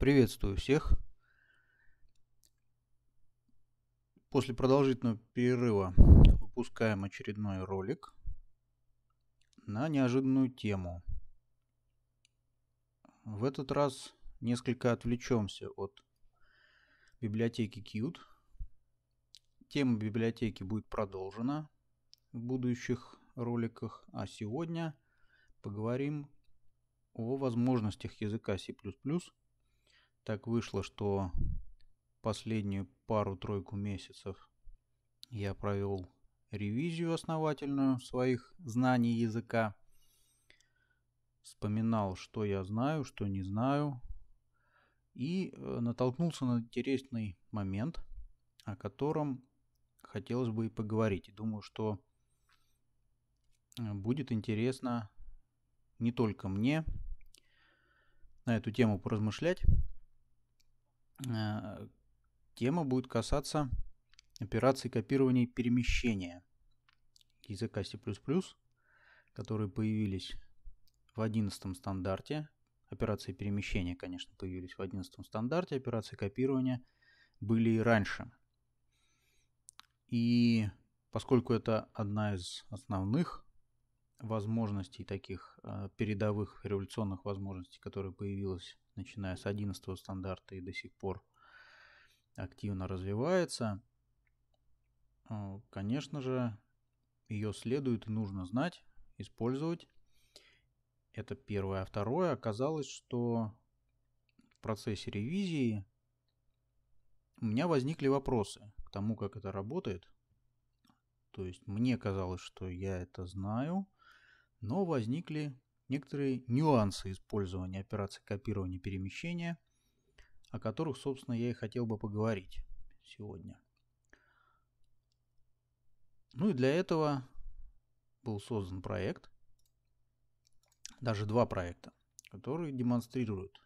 Приветствую всех. После продолжительного перерыва выпускаем очередной ролик на неожиданную тему. В этот раз несколько отвлечемся от библиотеки Qt. Тема библиотеки будет продолжена в будущих роликах, а сегодня поговорим о возможностях языка C++ так вышло, что последнюю пару-тройку месяцев я провел ревизию основательную своих знаний языка. Вспоминал, что я знаю, что не знаю. И э, натолкнулся на интересный момент, о котором хотелось бы и поговорить. думаю, что э, будет интересно не только мне на эту тему поразмышлять, Э, тема будет касаться операций копирования и перемещения языка C++, которые появились в 11 стандарте. Операции перемещения, конечно, появились в 11 стандарте, операции копирования были и раньше. И поскольку это одна из основных возможностей таких э, передовых революционных возможностей, которые появилась начиная с 11 стандарта и до сих пор активно развивается, э, конечно же, ее следует и нужно знать, использовать. Это первое. А второе, оказалось, что в процессе ревизии у меня возникли вопросы к тому, как это работает. То есть мне казалось, что я это знаю – но возникли некоторые нюансы использования операций копирования и перемещения, о которых, собственно, я и хотел бы поговорить сегодня. Ну и для этого был создан проект, даже два проекта, которые демонстрируют,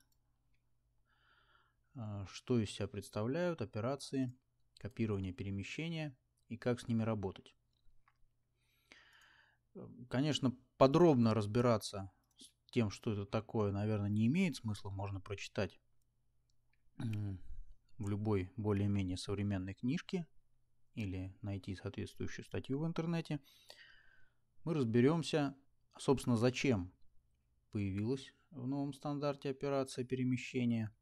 э, что из себя представляют операции копирования перемещения и как с ними работать. Эм, конечно, подробно разбираться с тем, что это такое, наверное, не имеет смысла. Можно прочитать в любой более-менее современной книжке или найти соответствующую статью в интернете. Мы разберемся, собственно, зачем появилась в новом стандарте операция перемещения.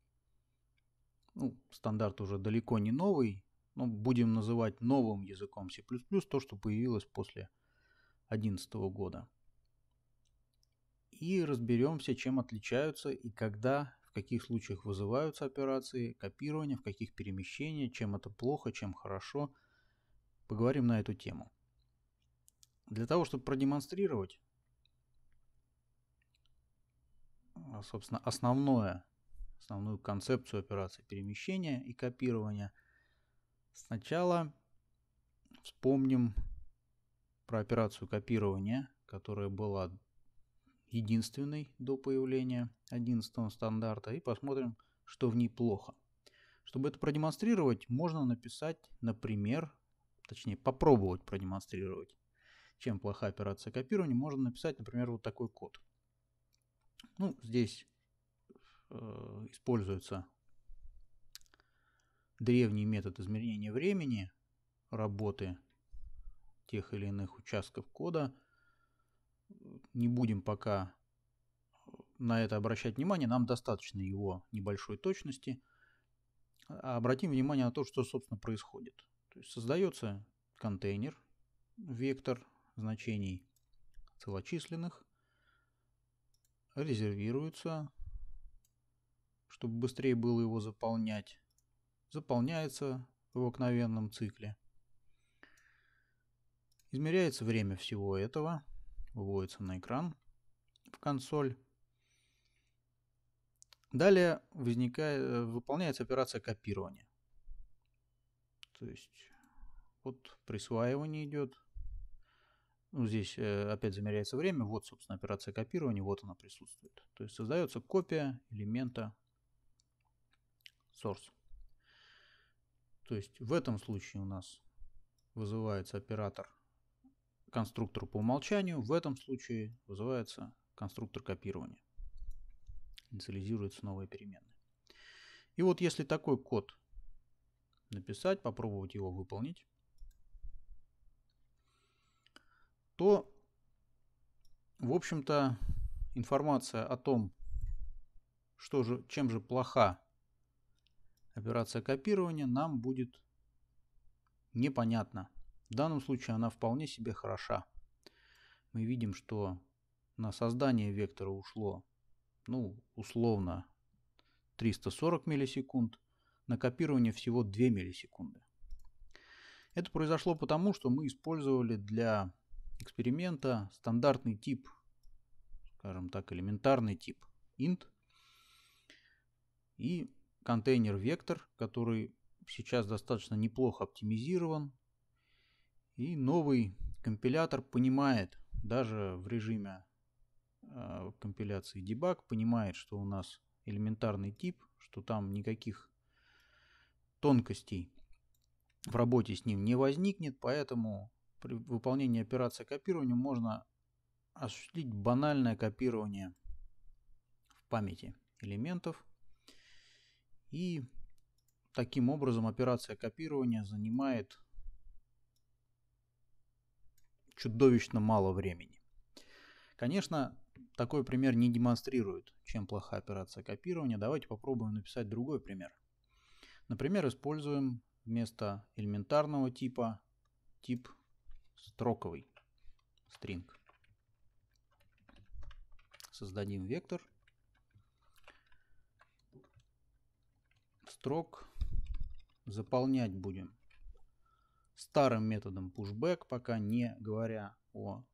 Ну, стандарт уже далеко не новый, но будем называть новым языком C++ то, что появилось после 2011 года. И разберемся, чем отличаются и когда, в каких случаях вызываются операции, копирование, в каких перемещения, чем это плохо, чем хорошо. Поговорим на эту тему. Для того, чтобы продемонстрировать, а, собственно, основное, основную концепцию операции перемещения и копирования, сначала вспомним про операцию копирования, которая была единственной до появления 11 стандарта, и посмотрим, что в ней плохо. Чтобы это продемонстрировать, можно написать, например, точнее попробовать продемонстрировать, чем плоха операция копирования, можно написать, например, вот такой код. Ну, здесь э, используется древний метод измерения времени работы тех или иных участков кода. Не будем пока на это обращать внимание, нам достаточно его небольшой точности. А обратим внимание на то, что, собственно, происходит. То есть создается контейнер, вектор значений целочисленных, резервируется, чтобы быстрее было его заполнять. Заполняется в обыкновенном цикле. Измеряется время всего этого, выводится на экран в консоль. Далее возникает, выполняется операция копирования. То есть вот присваивание идет. Ну, здесь э, опять замеряется время. Вот, собственно, операция копирования. Вот она присутствует. То есть создается копия элемента source. То есть в этом случае у нас вызывается оператор конструктор по умолчанию. В этом случае вызывается конструктор копирования. инициализируются новые переменные И вот если такой код написать, попробовать его выполнить, то, в общем-то, информация о том, что же, чем же плоха операция копирования, нам будет непонятна. В данном случае она вполне себе хороша. Мы видим, что на создание вектора ушло, ну, условно, 340 миллисекунд, на копирование всего 2 миллисекунды. Это произошло потому, что мы использовали для эксперимента стандартный тип, скажем так, элементарный тип int и контейнер вектор, который сейчас достаточно неплохо оптимизирован и новый компилятор понимает, даже в режиме э, компиляции дебаг, понимает, что у нас элементарный тип, что там никаких тонкостей в работе с ним не возникнет, поэтому при выполнении операции копирования можно осуществить банальное копирование в памяти элементов. И таким образом операция копирования занимает чудовищно мало времени. Конечно, такой пример не демонстрирует, чем плоха операция копирования. Давайте попробуем написать другой пример. Например, используем вместо элементарного типа тип строковый string. Создадим вектор строк заполнять будем старым методом pushback, пока не говоря о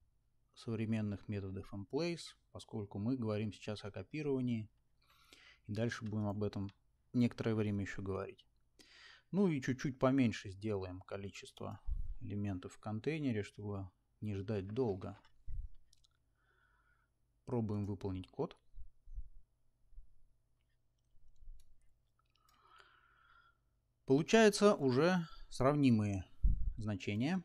современных методах in place, поскольку мы говорим сейчас о копировании. И дальше будем об этом некоторое время еще говорить. Ну и чуть-чуть поменьше сделаем количество элементов в контейнере, чтобы не ждать долго. Пробуем выполнить код. Получается уже сравнимые значение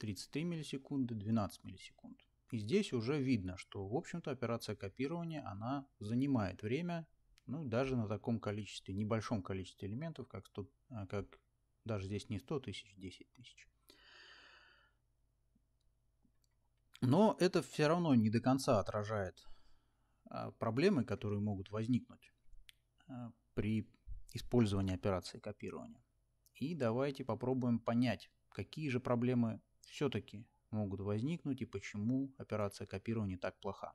33 миллисекунды, 12 миллисекунд. И здесь уже видно, что в общем-то операция копирования она занимает время, ну даже на таком количестве, небольшом количестве элементов, как, 100, а, как даже здесь не 100 тысяч, 10 тысяч. Но это все равно не до конца отражает а, проблемы, которые могут возникнуть а, при использовании операции копирования. И давайте попробуем понять, какие же проблемы все-таки могут возникнуть и почему операция копирования так плоха.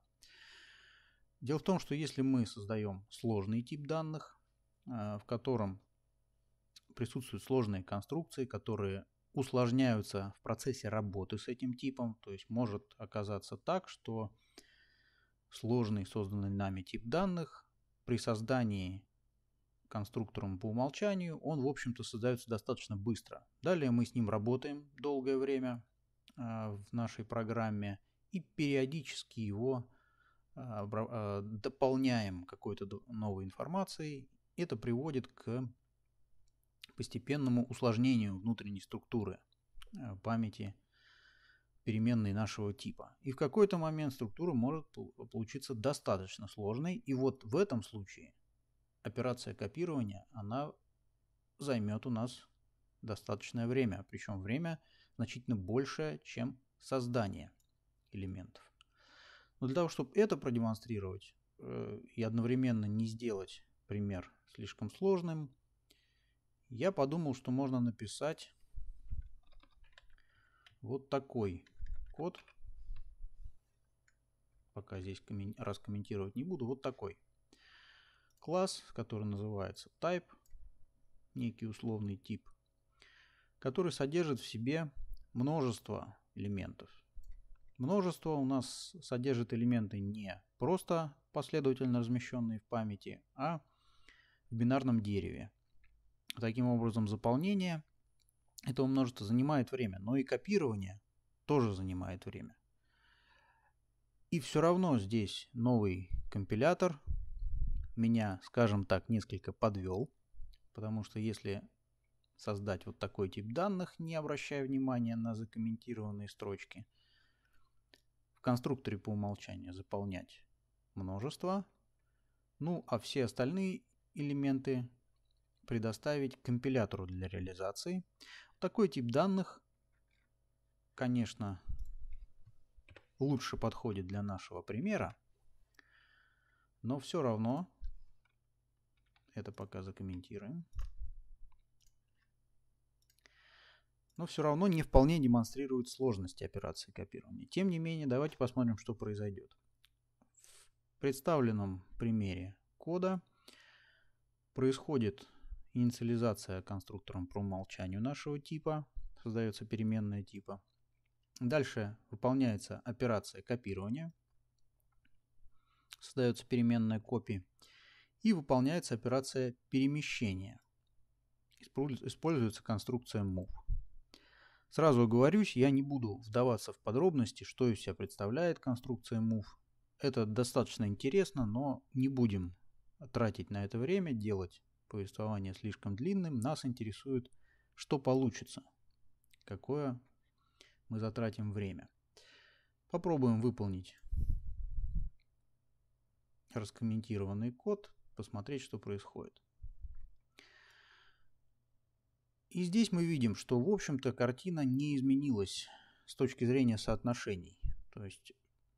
Дело в том, что если мы создаем сложный тип данных, э, в котором присутствуют сложные конструкции, которые усложняются в процессе работы с этим типом, то есть может оказаться так, что сложный созданный нами тип данных при создании конструктором по умолчанию, он, в общем-то, создается достаточно быстро. Далее мы с ним работаем долгое время э, в нашей программе и периодически его э, э, дополняем какой-то новой информацией. Это приводит к постепенному усложнению внутренней структуры памяти переменной нашего типа. И в какой-то момент структура может получиться достаточно сложной. И вот в этом случае операция копирования, она займет у нас достаточное время, причем время значительно большее, чем создание элементов. Но для того, чтобы это продемонстрировать э, и одновременно не сделать пример слишком сложным, я подумал, что можно написать вот такой код. Пока здесь коммен... раскомментировать не буду. Вот такой класс, который называется type, некий условный тип, который содержит в себе множество элементов. Множество у нас содержит элементы не просто последовательно размещенные в памяти, а в бинарном дереве. Таким образом, заполнение этого множества занимает время, но и копирование тоже занимает время. И все равно здесь новый компилятор меня, скажем так, несколько подвел, потому что если создать вот такой тип данных, не обращая внимания на закомментированные строчки, в конструкторе по умолчанию заполнять множество, ну а все остальные элементы предоставить компилятору для реализации. Такой тип данных, конечно, лучше подходит для нашего примера, но все равно это пока закомментируем. но все равно не вполне демонстрирует сложности операции копирования. Тем не менее, давайте посмотрим, что произойдет. В представленном примере кода происходит инициализация конструктором по умолчанию нашего типа, создается переменная типа. Дальше выполняется операция копирования, создается переменная копия и выполняется операция перемещения. Используется конструкция move. Сразу оговорюсь, я не буду вдаваться в подробности, что из себя представляет конструкция move. Это достаточно интересно, но не будем тратить на это время, делать повествование слишком длинным. Нас интересует, что получится, какое мы затратим время. Попробуем выполнить раскомментированный код посмотреть, что происходит. И здесь мы видим, что, в общем-то, картина не изменилась с точки зрения соотношений. То есть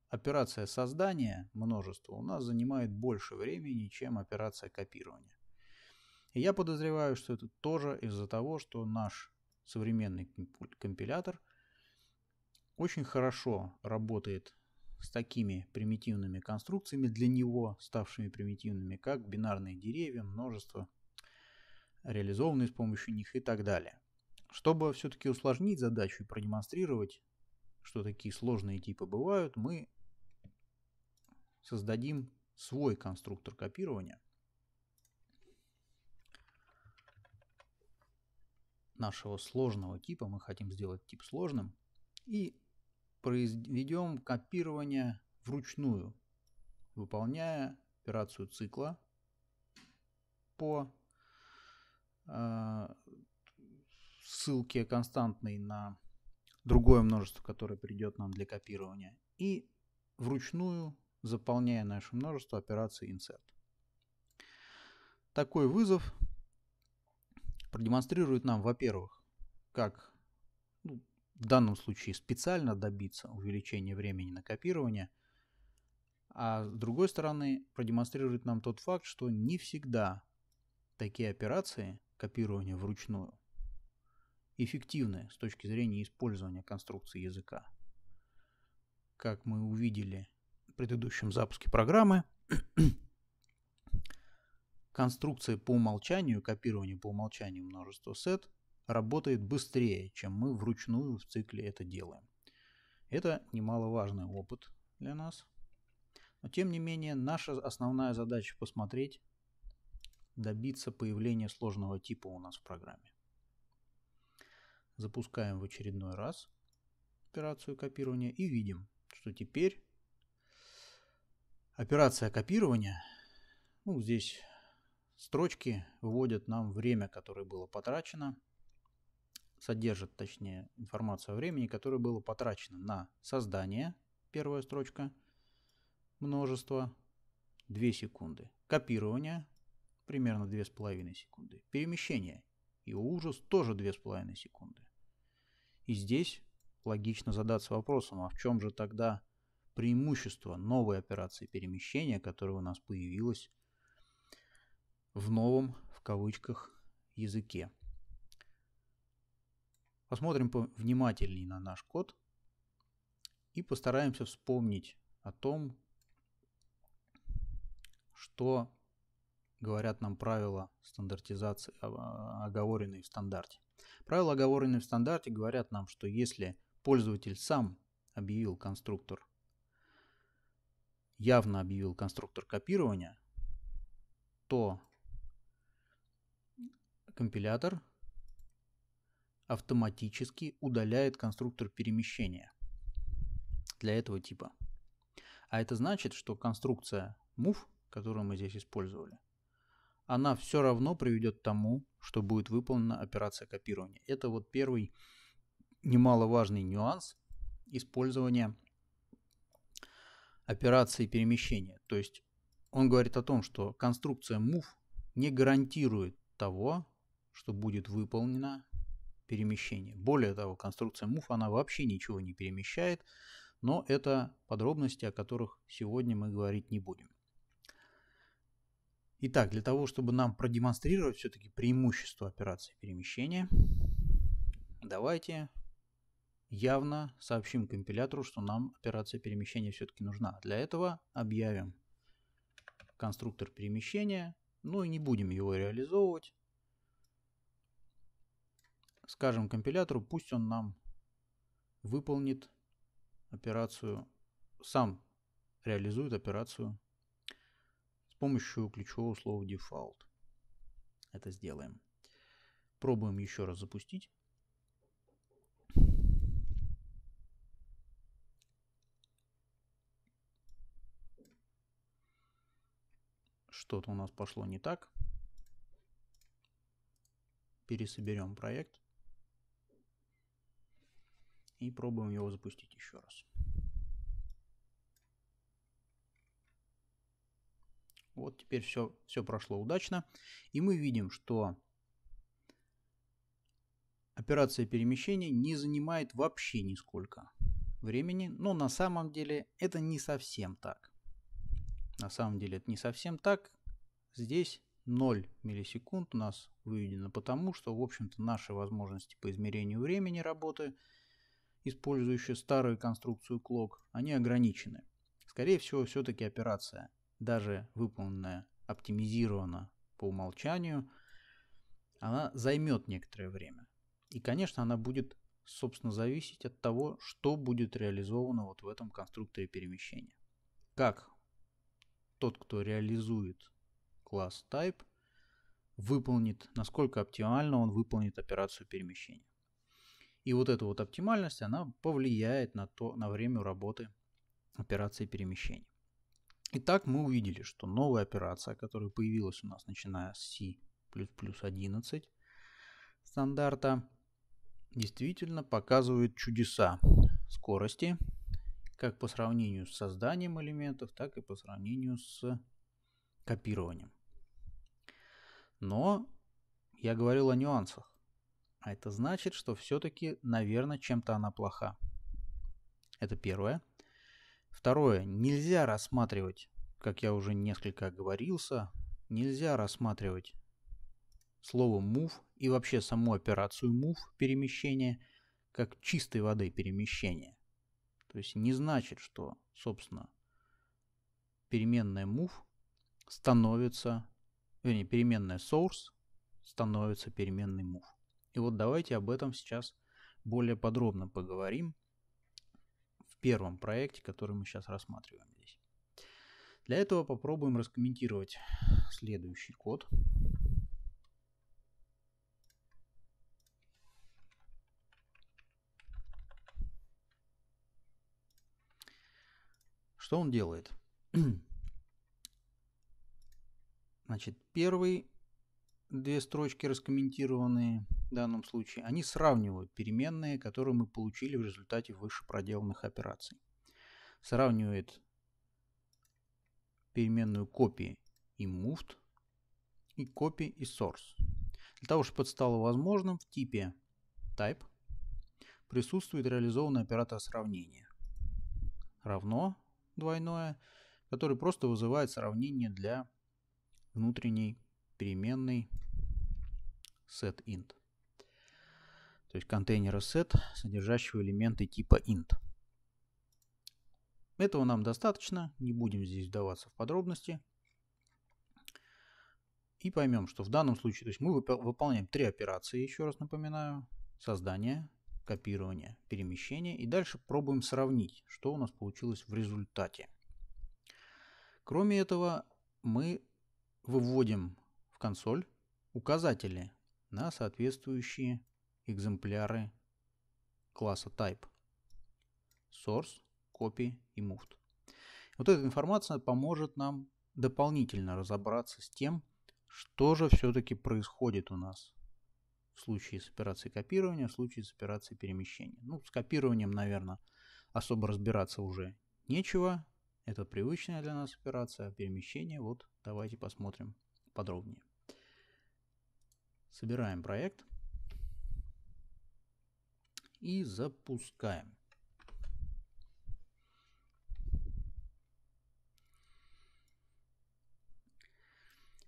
операция создания множества у нас занимает больше времени, чем операция копирования. И я подозреваю, что это тоже из-за того, что наш современный компилятор очень хорошо работает с такими примитивными конструкциями для него, ставшими примитивными, как бинарные деревья, множество, реализованные с помощью них и так далее. Чтобы все-таки усложнить задачу и продемонстрировать, что такие сложные типы бывают, мы создадим свой конструктор копирования нашего сложного типа. Мы хотим сделать тип сложным. И произведем копирование вручную, выполняя операцию цикла по э, ссылке константной на другое множество, которое придет нам для копирования, и вручную заполняя наше множество операций insert. Такой вызов продемонстрирует нам, во-первых, как в данном случае специально добиться увеличения времени на копирование, а с другой стороны продемонстрирует нам тот факт, что не всегда такие операции копирования вручную эффективны с точки зрения использования конструкции языка. Как мы увидели в предыдущем запуске программы, конструкция по умолчанию, копирование по умолчанию множества сет работает быстрее, чем мы вручную в цикле это делаем. Это немаловажный опыт для нас. Но тем не менее, наша основная задача посмотреть, добиться появления сложного типа у нас в программе. Запускаем в очередной раз операцию копирования и видим, что теперь операция копирования, ну здесь строчки вводят нам время, которое было потрачено – содержит, точнее, информацию о времени, которое было потрачено на создание, первая строчка, множество, 2 секунды, копирование, примерно 2,5 секунды, перемещение, и ужас тоже 2,5 секунды. И здесь логично задаться вопросом, а в чем же тогда преимущество новой операции перемещения, которая у нас появилась в новом, в кавычках, языке. Посмотрим внимательнее на наш код и постараемся вспомнить о том, что говорят нам правила стандартизации, а, а, оговоренные в стандарте. Правила, оговоренные в стандарте, говорят нам, что если пользователь сам объявил конструктор, явно объявил конструктор копирования, то компилятор автоматически удаляет конструктор перемещения для этого типа. А это значит, что конструкция move, которую мы здесь использовали, она все равно приведет к тому, что будет выполнена операция копирования. Это вот первый немаловажный нюанс использования операции перемещения. То есть он говорит о том, что конструкция move не гарантирует того, что будет выполнена перемещения. Более того, конструкция MOVE она вообще ничего не перемещает, но это подробности, о которых сегодня мы говорить не будем. Итак, для того, чтобы нам продемонстрировать все-таки преимущество операции перемещения, давайте явно сообщим компилятору, что нам операция перемещения все-таки нужна. Для этого объявим конструктор перемещения, ну и не будем его реализовывать, Скажем компилятору, пусть он нам выполнит операцию, сам реализует операцию с помощью ключевого слова default. Это сделаем. Пробуем еще раз запустить. Что-то у нас пошло не так. Пересоберем проект и пробуем его запустить еще раз. Вот теперь все, все прошло удачно. И мы видим, что операция перемещения не занимает вообще нисколько времени. Но на самом деле это не совсем так. На самом деле это не совсем так. Здесь 0 миллисекунд у нас выведено, потому что, в общем-то, наши возможности по измерению времени работы – использующие старую конструкцию клок, они ограничены. Скорее всего, все-таки операция, даже выполненная оптимизирована по умолчанию, она займет некоторое время. И, конечно, она будет, собственно, зависеть от того, что будет реализовано вот в этом конструкторе перемещения. Как тот, кто реализует класс type, выполнит, насколько оптимально он выполнит операцию перемещения. И вот эта вот оптимальность, она повлияет на, то, на время работы операции перемещения. Итак, мы увидели, что новая операция, которая появилась у нас начиная с C++ 11 стандарта, действительно показывает чудеса скорости, как по сравнению с созданием элементов, так и по сравнению с копированием. Но я говорил о нюансах. А это значит, что все-таки, наверное, чем-то она плоха. Это первое. Второе. Нельзя рассматривать, как я уже несколько оговорился, нельзя рассматривать слово move и вообще саму операцию move перемещение как чистой воды перемещение. То есть не значит, что, собственно, переменная move становится, вернее, переменная source становится переменной move. И вот давайте об этом сейчас более подробно поговорим в первом проекте, который мы сейчас рассматриваем здесь. Для этого попробуем раскомментировать следующий код. Что он делает? Значит, первый две строчки раскомментированные в данном случае, они сравнивают переменные, которые мы получили в результате выше проделанных операций. Сравнивает переменную копии и moved, и copy и source. Для того, чтобы это стало возможным, в типе type присутствует реализованный оператор сравнения. Равно двойное, который просто вызывает сравнение для внутренней переменной setInt. То есть контейнера set, содержащего элементы типа int. Этого нам достаточно, не будем здесь вдаваться в подробности. И поймем, что в данном случае, то есть мы выполняем три операции, еще раз напоминаю. Создание, копирование, перемещение. И дальше пробуем сравнить, что у нас получилось в результате. Кроме этого, мы выводим консоль указатели на соответствующие экземпляры класса type. Source, copy и moved. Вот эта информация поможет нам дополнительно разобраться с тем, что же все-таки происходит у нас в случае с операцией копирования, в случае с операцией перемещения. Ну, с копированием, наверное, особо разбираться уже нечего. Это привычная для нас операция, а перемещение, вот давайте посмотрим подробнее. Собираем проект и запускаем.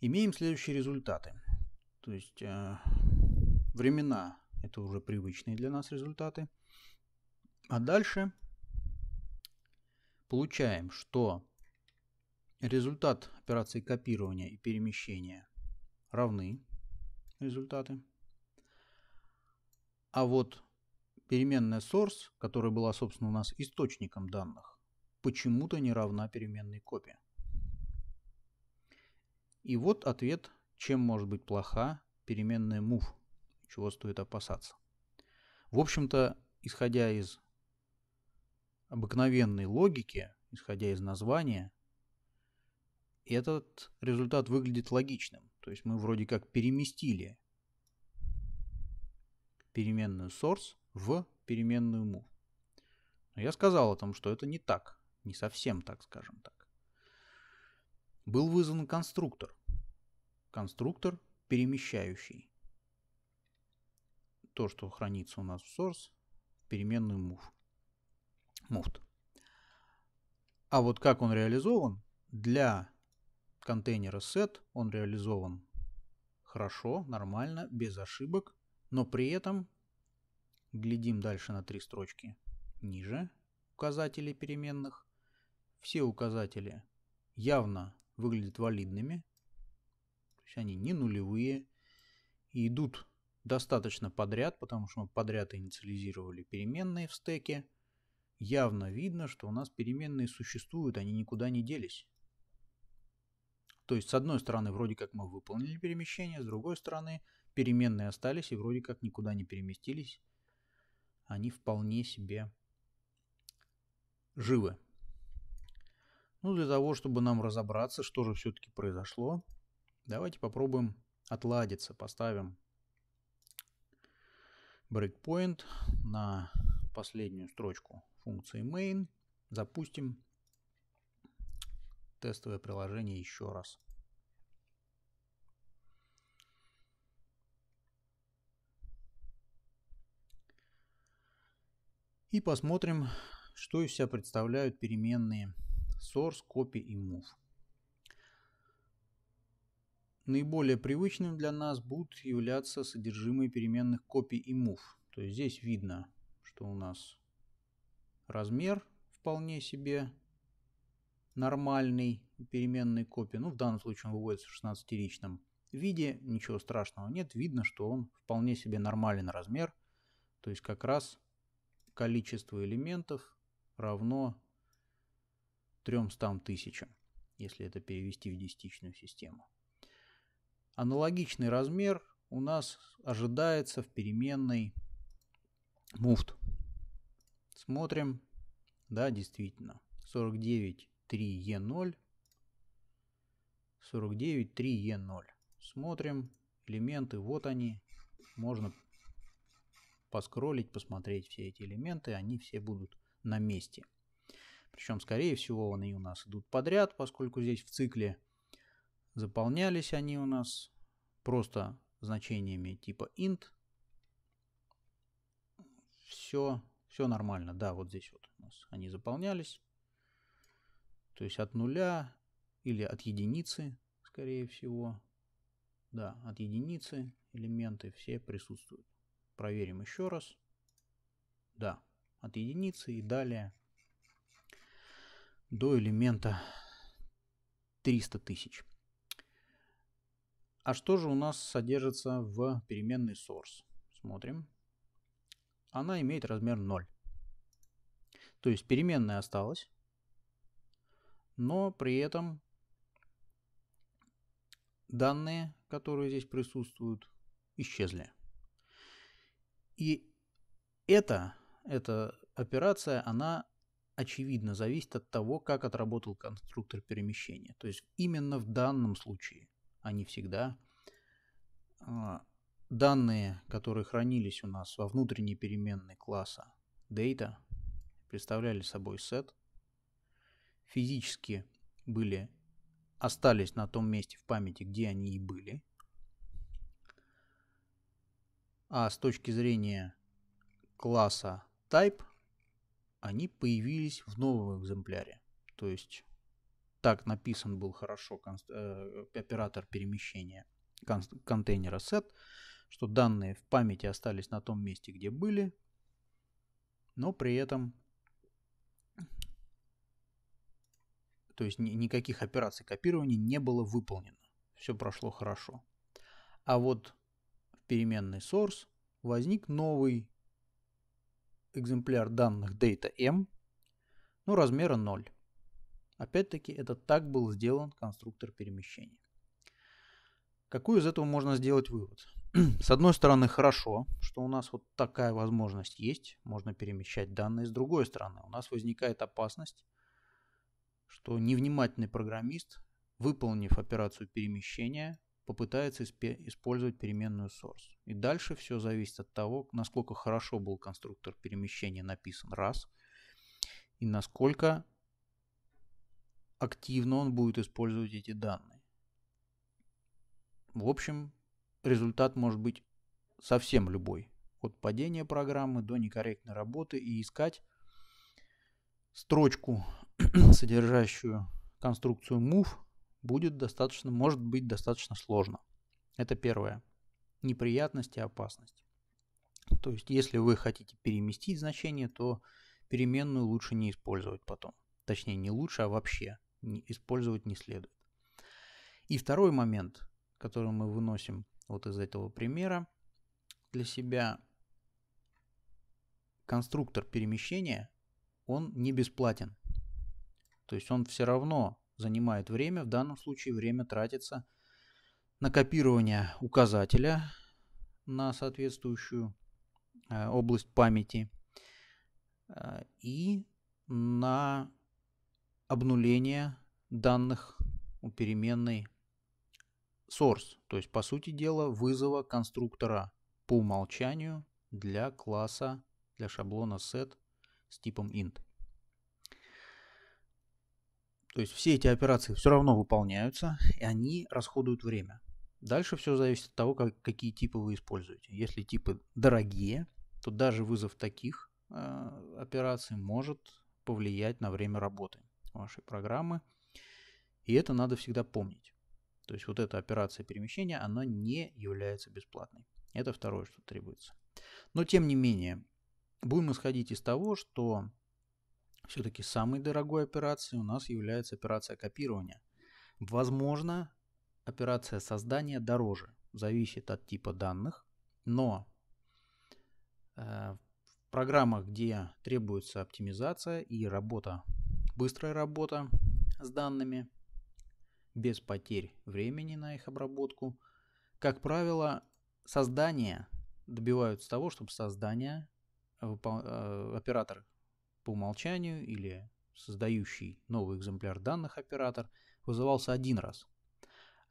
Имеем следующие результаты. То есть э, времена это уже привычные для нас результаты. А дальше получаем, что результат операции копирования и перемещения равны результаты. А вот переменная source, которая была, собственно, у нас источником данных, почему-то не равна переменной копии. И вот ответ, чем может быть плоха переменная move, чего стоит опасаться. В общем-то, исходя из обыкновенной логики, исходя из названия, этот результат выглядит логичным. То есть мы вроде как переместили переменную source в переменную move. Но я сказал о том, что это не так. Не совсем так, скажем так. Был вызван конструктор. Конструктор перемещающий. То, что хранится у нас в source, переменную move. Moved. А вот как он реализован, для контейнера set, он реализован хорошо, нормально, без ошибок, но при этом глядим дальше на три строчки ниже указателей переменных. Все указатели явно выглядят валидными, то есть они не нулевые и идут достаточно подряд, потому что мы подряд инициализировали переменные в стеке. Явно видно, что у нас переменные существуют, они никуда не делись. То есть с одной стороны вроде как мы выполнили перемещение, с другой стороны переменные остались и вроде как никуда не переместились. Они вполне себе живы. Ну, для того, чтобы нам разобраться, что же все-таки произошло, давайте попробуем отладиться. Поставим breakpoint на последнюю строчку функции main. Запустим тестовое приложение еще раз. И посмотрим, что из себя представляют переменные source, copy и move. Наиболее привычным для нас будут являться содержимое переменных copy и move. То есть здесь видно, что у нас размер вполне себе нормальный переменной копии, ну в данном случае он выводится в 16-ричном виде, ничего страшного нет, видно, что он вполне себе нормален размер, то есть как раз количество элементов равно 300 тысячам, если это перевести в десятичную систему. Аналогичный размер у нас ожидается в переменной муфт. Смотрим. Да, действительно. 49 3Е0. 49 3Е0. Смотрим. Элементы, вот они. Можно поскролить, посмотреть все эти элементы. Они все будут на месте. Причем, скорее всего, они у нас идут подряд, поскольку здесь в цикле заполнялись они у нас просто значениями типа int. Все, все нормально. Да, вот здесь вот у нас они заполнялись. То есть от нуля или от единицы, скорее всего. Да, от единицы элементы все присутствуют. Проверим еще раз. Да, от единицы и далее до элемента 300 тысяч. А что же у нас содержится в переменной source? Смотрим. Она имеет размер 0. То есть переменная осталась но при этом данные, которые здесь присутствуют, исчезли. И это, эта операция, она очевидно зависит от того, как отработал конструктор перемещения. То есть именно в данном случае, а не всегда, данные, которые хранились у нас во внутренней переменной класса data, представляли собой сет, физически были, остались на том месте в памяти, где они и были. А с точки зрения класса type они появились в новом экземпляре. То есть так написан был хорошо э, оператор перемещения контейнера set, что данные в памяти остались на том месте, где были, но при этом То есть ни, никаких операций копирования не было выполнено. Все прошло хорошо. А вот в переменной source возник новый экземпляр данных data m, но ну, размера 0. Опять-таки это так был сделан конструктор перемещения. Какой из этого можно сделать вывод? с одной стороны, хорошо, что у нас вот такая возможность есть, можно перемещать данные. С другой стороны, у нас возникает опасность что невнимательный программист, выполнив операцию перемещения, попытается использовать переменную source. И дальше все зависит от того, насколько хорошо был конструктор перемещения написан раз, и насколько активно он будет использовать эти данные. В общем, результат может быть совсем любой. От падения программы до некорректной работы и искать строчку содержащую конструкцию move, будет достаточно, может быть достаточно сложно. Это первое. Неприятность и опасность. То есть, если вы хотите переместить значение, то переменную лучше не использовать потом. Точнее, не лучше, а вообще не, использовать не следует. И второй момент, который мы выносим вот из этого примера для себя, конструктор перемещения, он не бесплатен. То есть он все равно занимает время, в данном случае время тратится на копирование указателя на соответствующую э, область памяти э, и на обнуление данных у переменной source, то есть по сути дела вызова конструктора по умолчанию для класса, для шаблона set с типом int. То есть все эти операции все равно выполняются, и они расходуют время. Дальше все зависит от того, как, какие типы вы используете. Если типы дорогие, то даже вызов таких э, операций может повлиять на время работы вашей программы. И это надо всегда помнить. То есть вот эта операция перемещения, она не является бесплатной. Это второе, что требуется. Но тем не менее, будем исходить из того, что все-таки самой дорогой операцией у нас является операция копирования. Возможно, операция создания дороже, зависит от типа данных, но э, в программах, где требуется оптимизация и работа, быстрая работа с данными, без потерь времени на их обработку, как правило, создание добиваются того, чтобы создание э, оператор по умолчанию или создающий новый экземпляр данных оператор вызывался один раз,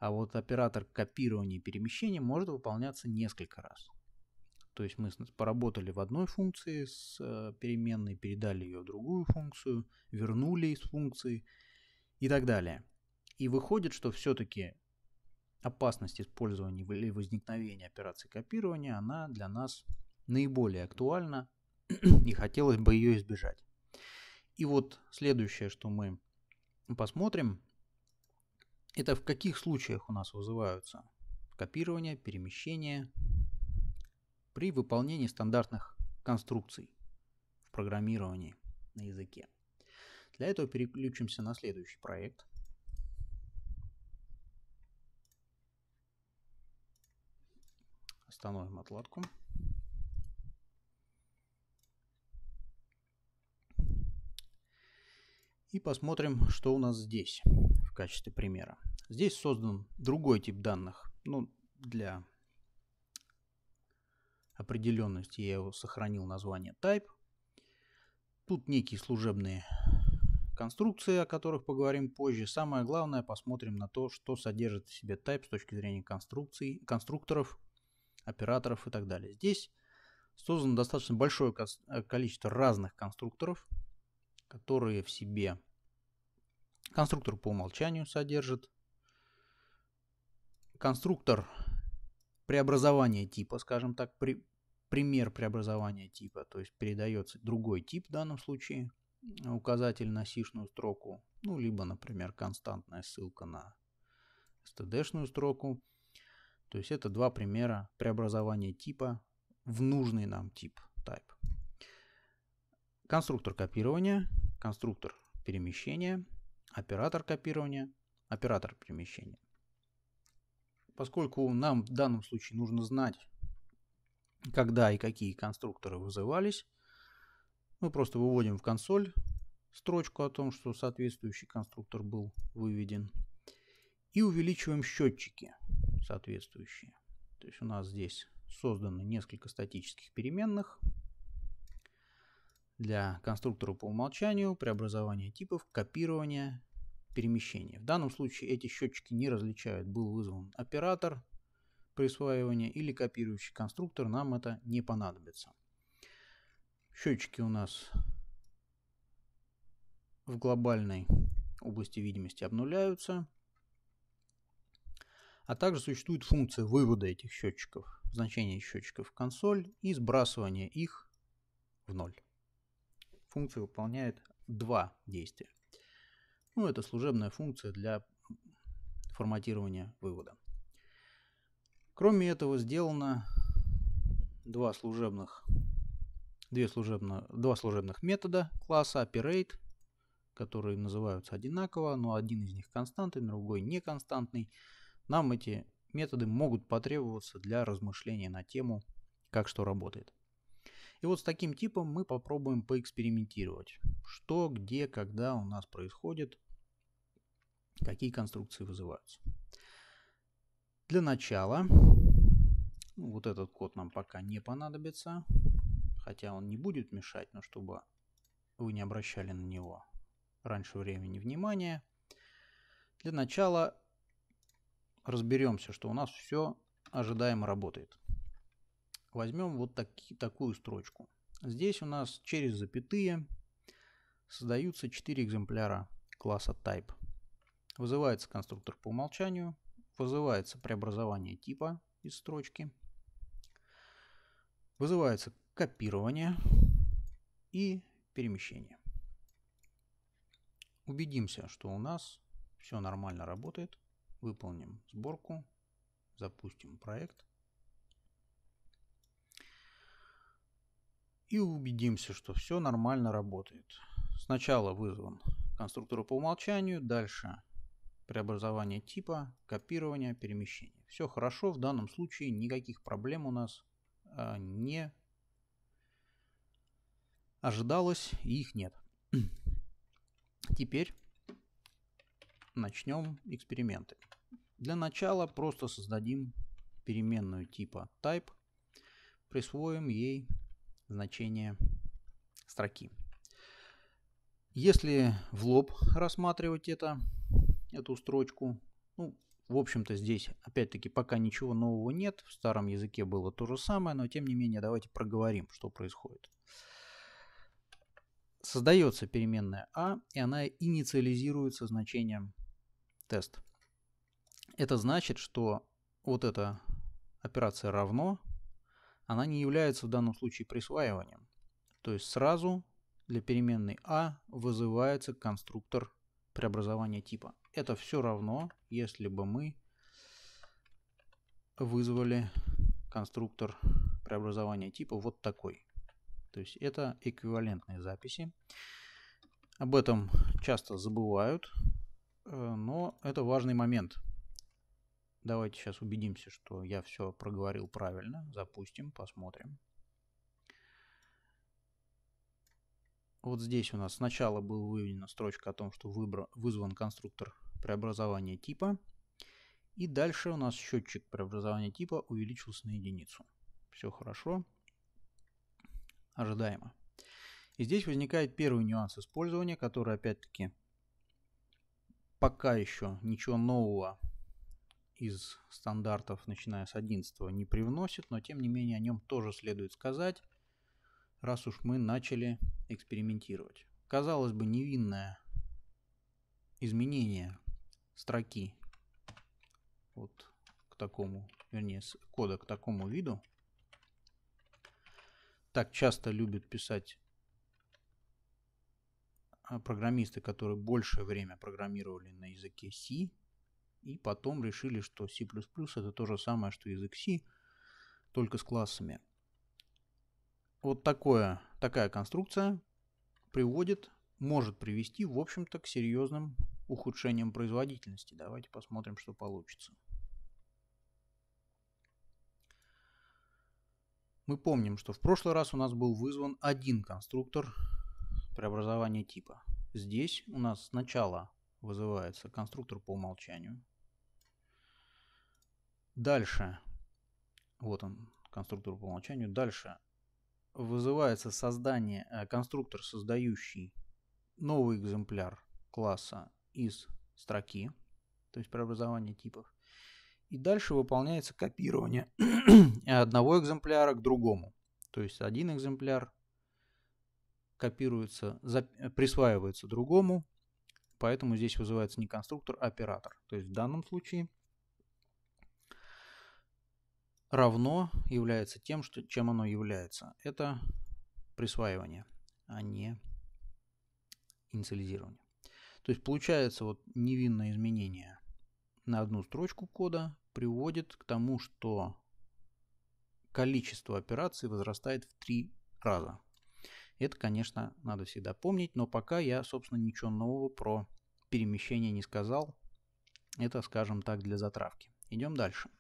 а вот оператор копирования и перемещения может выполняться несколько раз. То есть мы поработали в одной функции с э, переменной, передали ее в другую функцию, вернули из функции и так далее. И выходит, что все-таки опасность использования или возникновения операции копирования, она для нас наиболее актуальна и хотелось бы ее избежать. И вот следующее, что мы посмотрим, это в каких случаях у нас вызываются копирование, перемещение при выполнении стандартных конструкций в программировании на языке. Для этого переключимся на следующий проект. Остановим отладку. И посмотрим, что у нас здесь в качестве примера. Здесь создан другой тип данных. Ну, для определенности я его сохранил название type. Тут некие служебные конструкции, о которых поговорим позже. Самое главное, посмотрим на то, что содержит в себе type с точки зрения конструкций, конструкторов, операторов и так далее. Здесь создано достаточно большое э, количество разных конструкторов – которые в себе конструктор по умолчанию содержит, конструктор преобразования типа, скажем так, при, пример преобразования типа, то есть передается другой тип в данном случае, указатель на сишную строку, ну, либо, например, константная ссылка на std-шную строку. То есть это два примера преобразования типа в нужный нам тип, type конструктор копирования, конструктор перемещения, оператор копирования, оператор перемещения. Поскольку нам в данном случае нужно знать, когда и какие конструкторы вызывались, мы просто выводим в консоль строчку о том, что соответствующий конструктор был выведен, и увеличиваем счетчики соответствующие. То есть у нас здесь создано несколько статических переменных – для конструктора по умолчанию, преобразование типов, копирование, перемещение. В данном случае эти счетчики не различают, был вызван оператор присваивания или копирующий конструктор, нам это не понадобится. Счетчики у нас в глобальной области видимости обнуляются. А также существует функция вывода этих счетчиков, значения счетчиков в консоль и сбрасывания их в ноль функция выполняет два действия. Ну, это служебная функция для форматирования вывода. Кроме этого сделано два служебных, две служебно, два служебных метода класса operate, которые называются одинаково, но один из них константный, другой не константный. Нам эти методы могут потребоваться для размышления на тему, как что работает. И вот с таким типом мы попробуем поэкспериментировать. Что, где, когда у нас происходит, какие конструкции вызываются. Для начала, ну, вот этот код нам пока не понадобится, хотя он не будет мешать, но чтобы вы не обращали на него раньше времени внимания. Для начала разберемся, что у нас все ожидаемо работает возьмем вот таки, такую строчку. Здесь у нас через запятые создаются 4 экземпляра класса type. Вызывается конструктор по умолчанию, вызывается преобразование типа из строчки, вызывается копирование и перемещение. Убедимся, что у нас все нормально работает. Выполним сборку, запустим проект. и убедимся, что все нормально работает. Сначала вызван конструктор по умолчанию, дальше преобразование типа, копирование, перемещение. Все хорошо, в данном случае никаких проблем у нас э, не ожидалось и их нет. Теперь начнем эксперименты. Для начала просто создадим переменную типа type, присвоим ей значение строки. Если в лоб рассматривать это, эту строчку, ну, в общем-то, здесь опять-таки пока ничего нового нет. В старом языке было то же самое, но тем не менее давайте проговорим, что происходит. Создается переменная а, и она инициализируется значением тест. Это значит, что вот эта операция равно она не является в данном случае присваиванием. То есть сразу для переменной а вызывается конструктор преобразования типа. Это все равно, если бы мы вызвали конструктор преобразования типа вот такой. То есть это эквивалентные записи. Об этом часто забывают, э, но это важный момент – Давайте сейчас убедимся, что я все проговорил правильно. Запустим, посмотрим. Вот здесь у нас сначала была выведена строчка о том, что выбра... вызван конструктор преобразования типа. И дальше у нас счетчик преобразования типа увеличился на единицу. Все хорошо. Ожидаемо. И здесь возникает первый нюанс использования, который опять-таки пока еще ничего нового из стандартов, начиная с 11 не привносит, но тем не менее о нем тоже следует сказать, раз уж мы начали экспериментировать. Казалось бы, невинное изменение строки вот к такому, вернее, кода к такому виду, так часто любят писать а, программисты, которые большее время программировали на языке C, и потом решили, что C++ это то же самое, что язык C, только с классами. Вот такое, такая конструкция приводит, может привести, в общем-то, к серьезным ухудшениям производительности. Давайте посмотрим, что получится. Мы помним, что в прошлый раз у нас был вызван один конструктор преобразования типа. Здесь у нас сначала вызывается конструктор по умолчанию. Дальше, вот он, конструктор по умолчанию, дальше вызывается создание, э, конструктор, создающий новый экземпляр класса из строки, то есть преобразование типов. И дальше выполняется копирование одного экземпляра к другому. То есть один экземпляр копируется, присваивается другому, поэтому здесь вызывается не конструктор, а оператор. То есть в данном случае равно является тем, что, чем оно является. Это присваивание, а не инициализирование. То есть получается вот невинное изменение на одну строчку кода приводит к тому, что количество операций возрастает в три раза. Это, конечно, надо всегда помнить, но пока я, собственно, ничего нового про перемещение не сказал. Это, скажем так, для затравки. Идем дальше.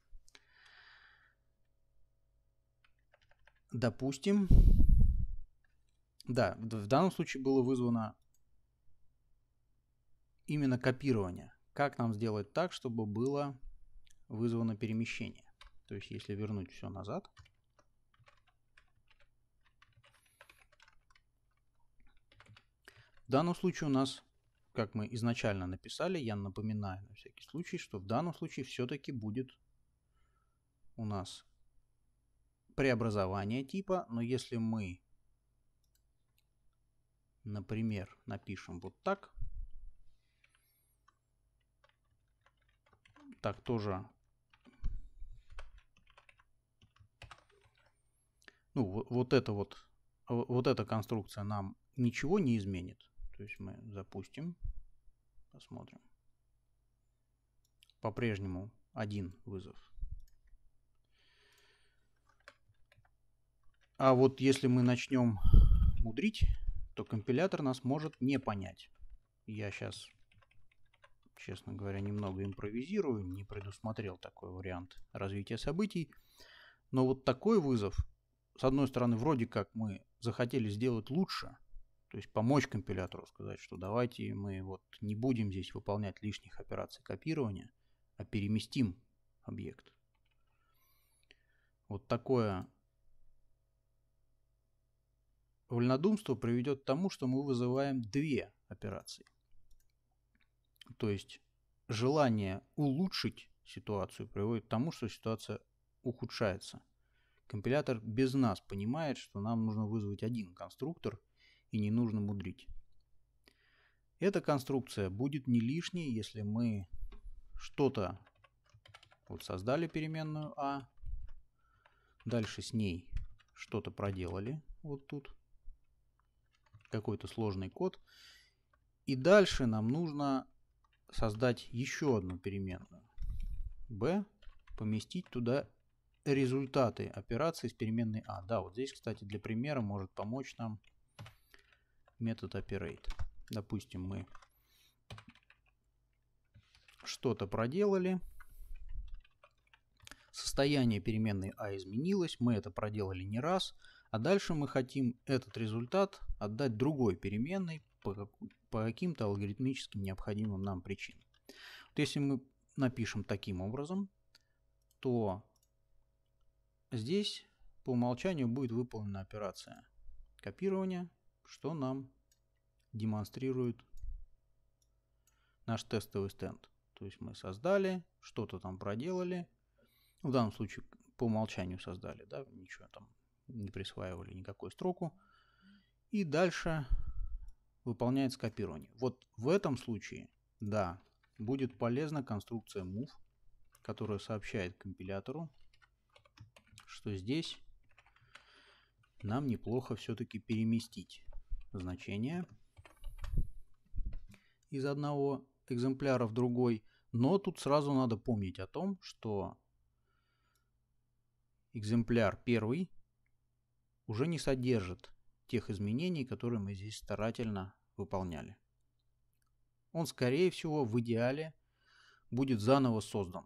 Допустим, да, в данном случае было вызвано именно копирование. Как нам сделать так, чтобы было вызвано перемещение? То есть, если вернуть все назад, В данном случае у нас, как мы изначально написали, я напоминаю на всякий случай, что в данном случае все-таки будет у нас преобразование типа, но если мы, например, напишем вот так, так тоже, ну вот это вот, вот эта конструкция нам ничего не изменит. То есть мы запустим, посмотрим. По-прежнему один вызов А вот если мы начнем мудрить, то компилятор нас может не понять. Я сейчас, честно говоря, немного импровизирую, не предусмотрел такой вариант развития событий. Но вот такой вызов, с одной стороны, вроде как мы захотели сделать лучше, то есть помочь компилятору сказать, что давайте мы вот не будем здесь выполнять лишних операций копирования, а переместим объект. Вот такое Вольнодумство приведет к тому, что мы вызываем две операции. То есть желание улучшить ситуацию приводит к тому, что ситуация ухудшается. Компилятор без нас понимает, что нам нужно вызвать один конструктор и не нужно мудрить. Эта конструкция будет не лишней, если мы что-то вот создали переменную А, дальше с ней что-то проделали вот тут – какой-то сложный код. И дальше нам нужно создать еще одну переменную. b, поместить туда результаты операции с переменной a а. Да, вот здесь, кстати, для примера может помочь нам метод operate. Допустим, мы что-то проделали, состояние переменной а изменилось, мы это проделали не раз, а дальше мы хотим этот результат отдать другой переменной по, по каким-то алгоритмическим необходимым нам причинам. Вот если мы напишем таким образом, то здесь по умолчанию будет выполнена операция копирования, что нам демонстрирует наш тестовый стенд. То есть мы создали, что-то там проделали. В данном случае по умолчанию создали, да, ничего там не присваивали никакую строку. И дальше выполняется копирование. Вот в этом случае, да, будет полезна конструкция move, которая сообщает компилятору, что здесь нам неплохо все-таки переместить значение из одного экземпляра в другой. Но тут сразу надо помнить о том, что экземпляр первый уже не содержит тех изменений, которые мы здесь старательно выполняли. Он, скорее всего, в идеале будет заново создан,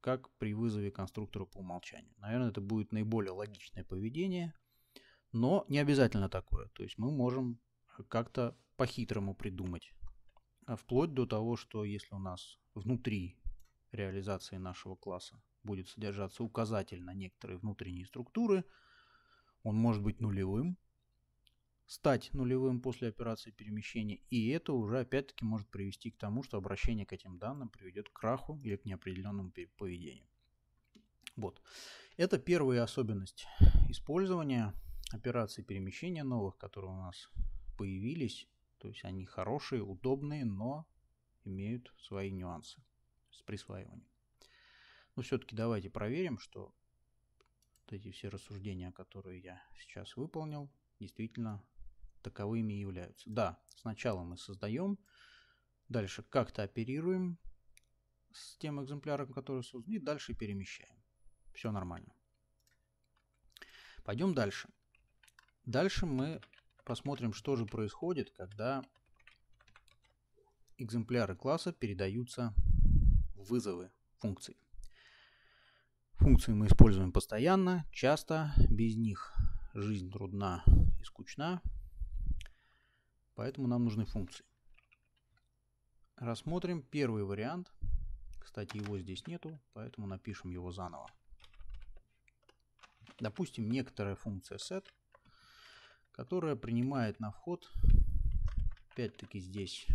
как при вызове конструктора по умолчанию. Наверное, это будет наиболее логичное поведение, но не обязательно такое. То есть мы можем как-то по-хитрому придумать. А вплоть до того, что если у нас внутри реализации нашего класса будет содержаться указатель на некоторые внутренние структуры – он может быть нулевым, стать нулевым после операции перемещения, и это уже опять-таки может привести к тому, что обращение к этим данным приведет к краху или к неопределенному поведению. Вот. Это первая особенность использования операций перемещения новых, которые у нас появились. То есть они хорошие, удобные, но имеют свои нюансы с присваиванием. Но все-таки давайте проверим, что эти все рассуждения, которые я сейчас выполнил, действительно таковыми являются. Да, сначала мы создаем, дальше как-то оперируем с тем экземпляром, который создан, и дальше перемещаем. Все нормально. Пойдем дальше. Дальше мы посмотрим, что же происходит, когда экземпляры класса передаются в вызовы функций. Функции мы используем постоянно, часто, без них жизнь трудна и скучна, поэтому нам нужны функции. Рассмотрим первый вариант. Кстати, его здесь нету, поэтому напишем его заново. Допустим, некоторая функция set, которая принимает на вход, опять-таки здесь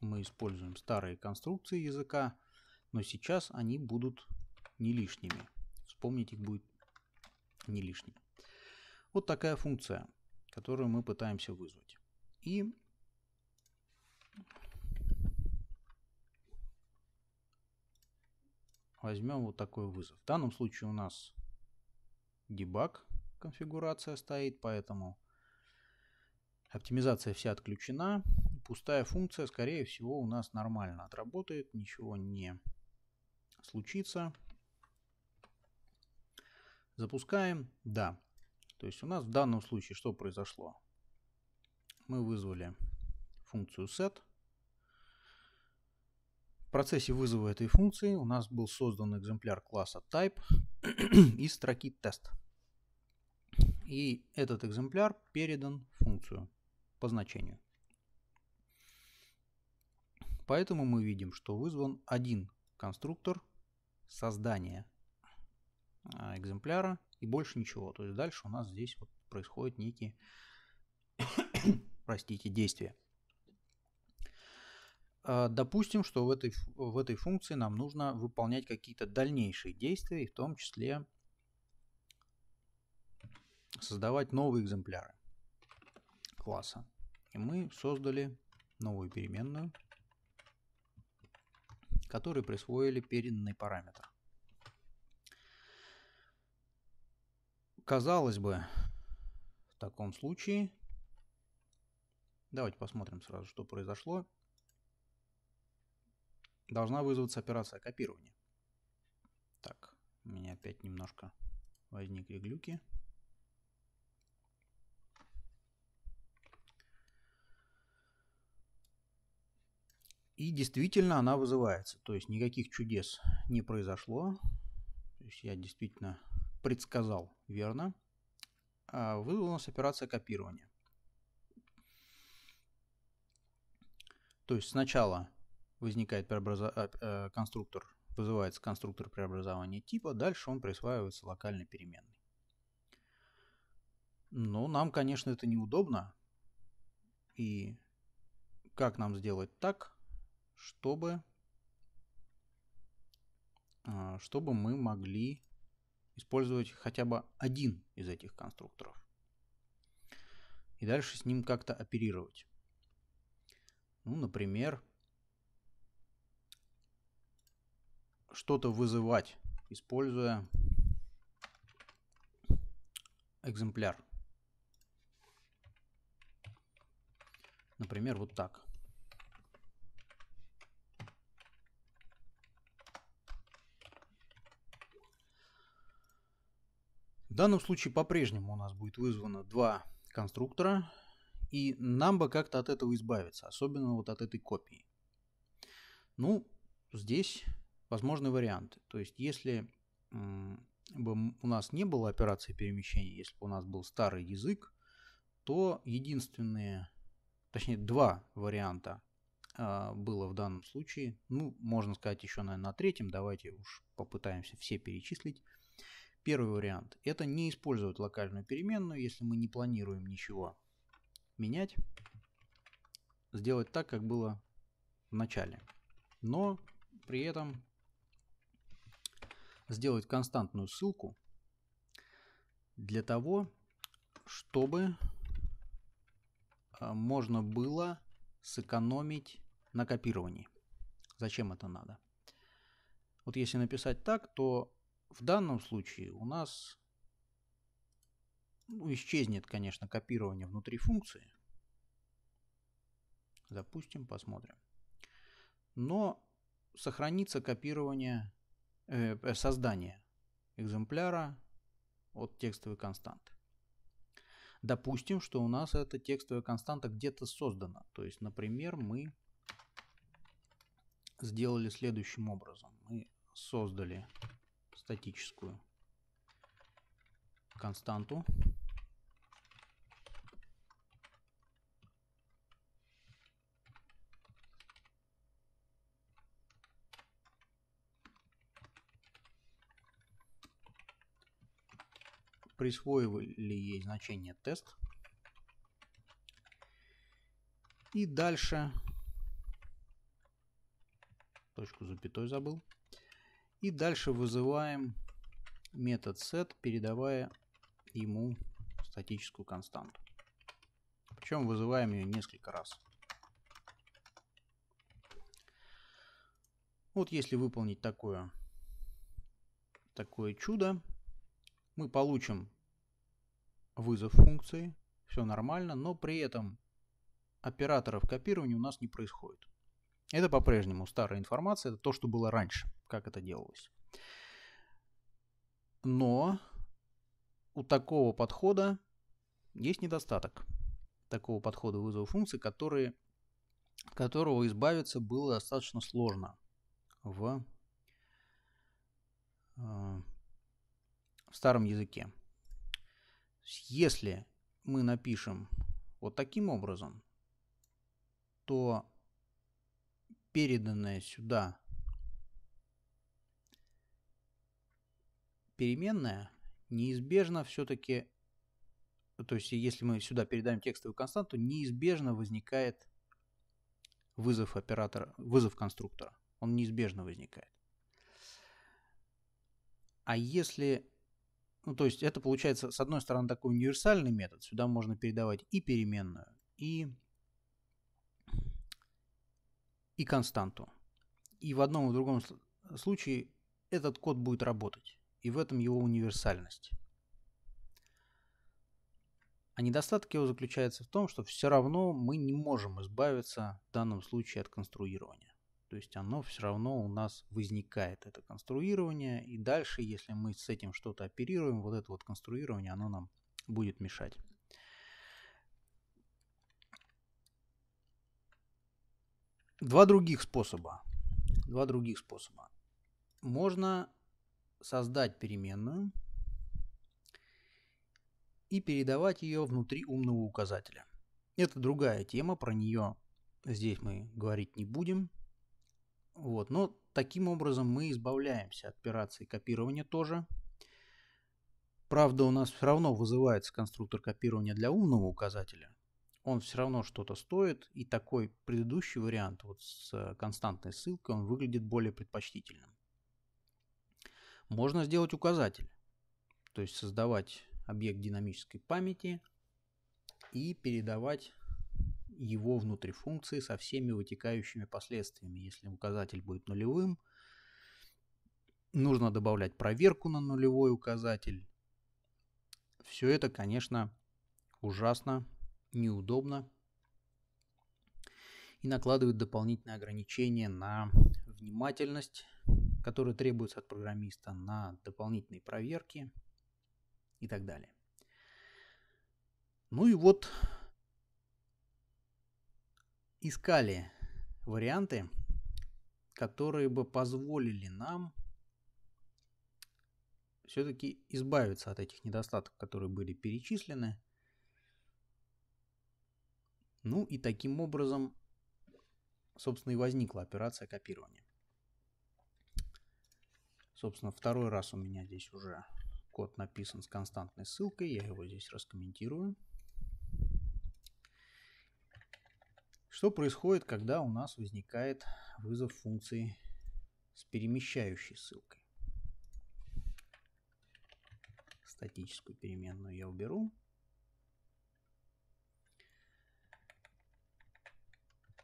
мы используем старые конструкции языка, но сейчас они будут не лишними. Вспомнить их будет не лишним. Вот такая функция, которую мы пытаемся вызвать. И возьмем вот такой вызов. В данном случае у нас дебаг конфигурация стоит, поэтому оптимизация вся отключена. Пустая функция, скорее всего, у нас нормально отработает, ничего не случится. Запускаем. Да. То есть у нас в данном случае что произошло? Мы вызвали функцию set. В процессе вызова этой функции у нас был создан экземпляр класса type из строки тест. И этот экземпляр передан функцию по значению. Поэтому мы видим, что вызван один конструктор создания а, экземпляра и больше ничего. То есть дальше у нас здесь вот происходят некие, простите, действия. А, допустим, что в этой, в этой функции нам нужно выполнять какие-то дальнейшие действия, и в том числе создавать новые экземпляры класса. И мы создали новую переменную которые присвоили переданный параметр. Казалось бы, в таком случае... Давайте посмотрим сразу, что произошло. Должна вызваться операция копирования. Так, у меня опять немножко возникли глюки. И действительно она вызывается. То есть никаких чудес не произошло. То есть я действительно предсказал верно. А вызвала операция копирования. То есть сначала возникает преобразо... А, э, конструктор, вызывается конструктор преобразования типа, дальше он присваивается локальной переменной. Но нам, конечно, это неудобно. И как нам сделать так, чтобы, а, чтобы мы могли использовать хотя бы один из этих конструкторов. И дальше с ним как-то оперировать. Ну, например, что-то вызывать, используя экземпляр. Например, вот так. В данном случае по-прежнему у нас будет вызвано два конструктора, и нам бы как-то от этого избавиться, особенно вот от этой копии. Ну, здесь возможны варианты. То есть, если бы у нас не было операции перемещения, если бы у нас был старый язык, то единственные, точнее два варианта а, было в данном случае, ну, можно сказать еще, наверное, на третьем, давайте уж попытаемся все перечислить. Первый вариант – это не использовать локальную переменную, если мы не планируем ничего менять. Сделать так, как было в начале. Но при этом сделать константную ссылку для того, чтобы а, можно было сэкономить на копировании. Зачем это надо? Вот если написать так, то в данном случае у нас ну, исчезнет, конечно, копирование внутри функции. Запустим, посмотрим. Но сохранится копирование, э, э, создание экземпляра от текстовой константы. Допустим, что у нас эта текстовая константа где-то создана. То есть, например, мы сделали следующим образом. Мы создали статическую константу. Присвоивали ей значение тест. И дальше точку запятой забыл. И дальше вызываем метод set, передавая ему статическую константу. Причем вызываем ее несколько раз. Вот если выполнить такое, такое чудо, мы получим вызов функции, все нормально, но при этом операторов копирования у нас не происходит. Это по-прежнему старая информация, это то, что было раньше как это делалось. Но у такого подхода есть недостаток. Такого подхода вызова функции, которые, которого избавиться было достаточно сложно в, э, в старом языке. Если мы напишем вот таким образом, то переданная сюда переменная неизбежно все-таки, то есть если мы сюда передаем текстовую константу, неизбежно возникает вызов оператора, вызов конструктора. Он неизбежно возникает. А если, ну то есть это получается с одной стороны такой универсальный метод, сюда можно передавать и переменную, и, и константу. И в одном и в другом случае этот код будет работать и в этом его универсальность. А недостаток его заключается в том, что все равно мы не можем избавиться в данном случае от конструирования. То есть оно все равно у нас возникает, это конструирование, и дальше, если мы с этим что-то оперируем, вот это вот конструирование, оно нам будет мешать. Два других способа. Два других способа. Можно создать переменную и передавать ее внутри умного указателя. Это другая тема, про нее здесь мы говорить не будем. Вот, но таким образом мы избавляемся от операции копирования тоже. Правда, у нас все равно вызывается конструктор копирования для умного указателя. Он все равно что-то стоит, и такой предыдущий вариант вот с э, константной ссылкой, он выглядит более предпочтительным. Можно сделать указатель, то есть создавать объект динамической памяти и передавать его внутри функции со всеми вытекающими последствиями. Если указатель будет нулевым, нужно добавлять проверку на нулевой указатель. Все это, конечно, ужасно, неудобно и накладывает дополнительные ограничения на внимательность которые требуются от программиста на дополнительные проверки и так далее. Ну и вот искали варианты, которые бы позволили нам все-таки избавиться от этих недостатков, которые были перечислены. Ну и таким образом, собственно, и возникла операция копирования. Собственно, второй раз у меня здесь уже код написан с константной ссылкой. Я его здесь раскомментирую. Что происходит, когда у нас возникает вызов функции с перемещающей ссылкой? Статическую переменную я уберу.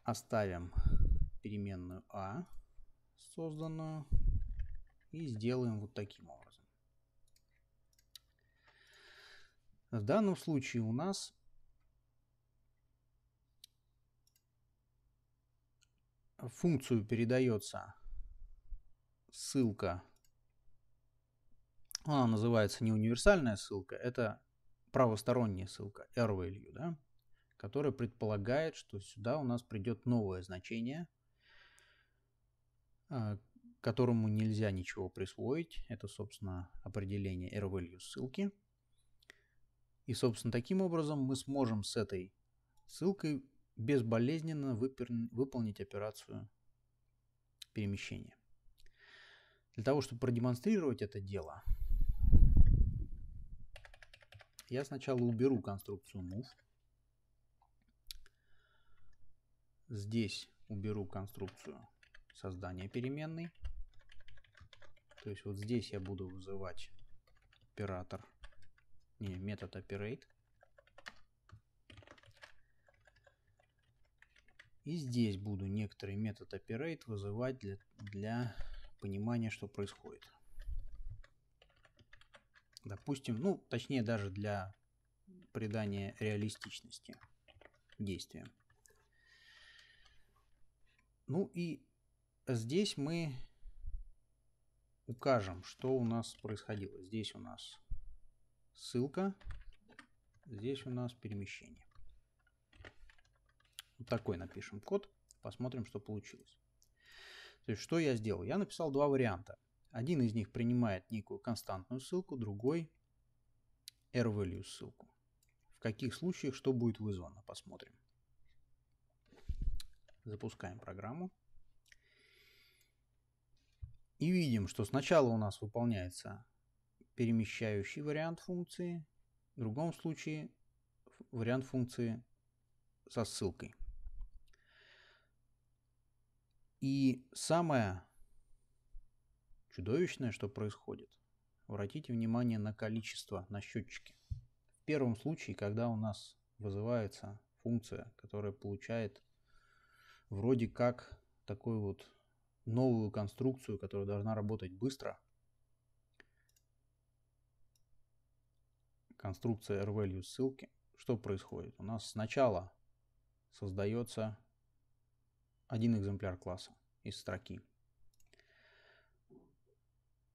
Оставим переменную а, созданную и сделаем вот таким образом. В данном случае у нас в функцию передается ссылка. Она называется не универсальная ссылка, это правосторонняя ссылка R-value, да, которая предполагает, что сюда у нас придет новое значение, а, которому нельзя ничего присвоить. Это, собственно, определение R value ссылки. И, собственно, таким образом мы сможем с этой ссылкой безболезненно выполнить операцию перемещения. Для того, чтобы продемонстрировать это дело, я сначала уберу конструкцию move. Здесь уберу конструкцию создания переменной. То есть вот здесь я буду вызывать оператор, не, метод operate. И здесь буду некоторый метод operate вызывать для, для понимания, что происходит. Допустим, ну, точнее даже для придания реалистичности действия. Ну и здесь мы укажем, что у нас происходило. Здесь у нас ссылка, здесь у нас перемещение. Вот такой напишем код, посмотрим, что получилось. То есть, что я сделал? Я написал два варианта. Один из них принимает некую константную ссылку, другой r ссылку. В каких случаях что будет вызвано, посмотрим. Запускаем программу. И видим, что сначала у нас выполняется перемещающий вариант функции, в другом случае вариант функции со ссылкой. И самое чудовищное, что происходит, обратите внимание на количество на счетчике. В первом случае, когда у нас вызывается функция, которая получает вроде как такой вот новую конструкцию, которая должна работать быстро. Конструкция r ссылки. Что происходит? У нас сначала создается один экземпляр класса из строки.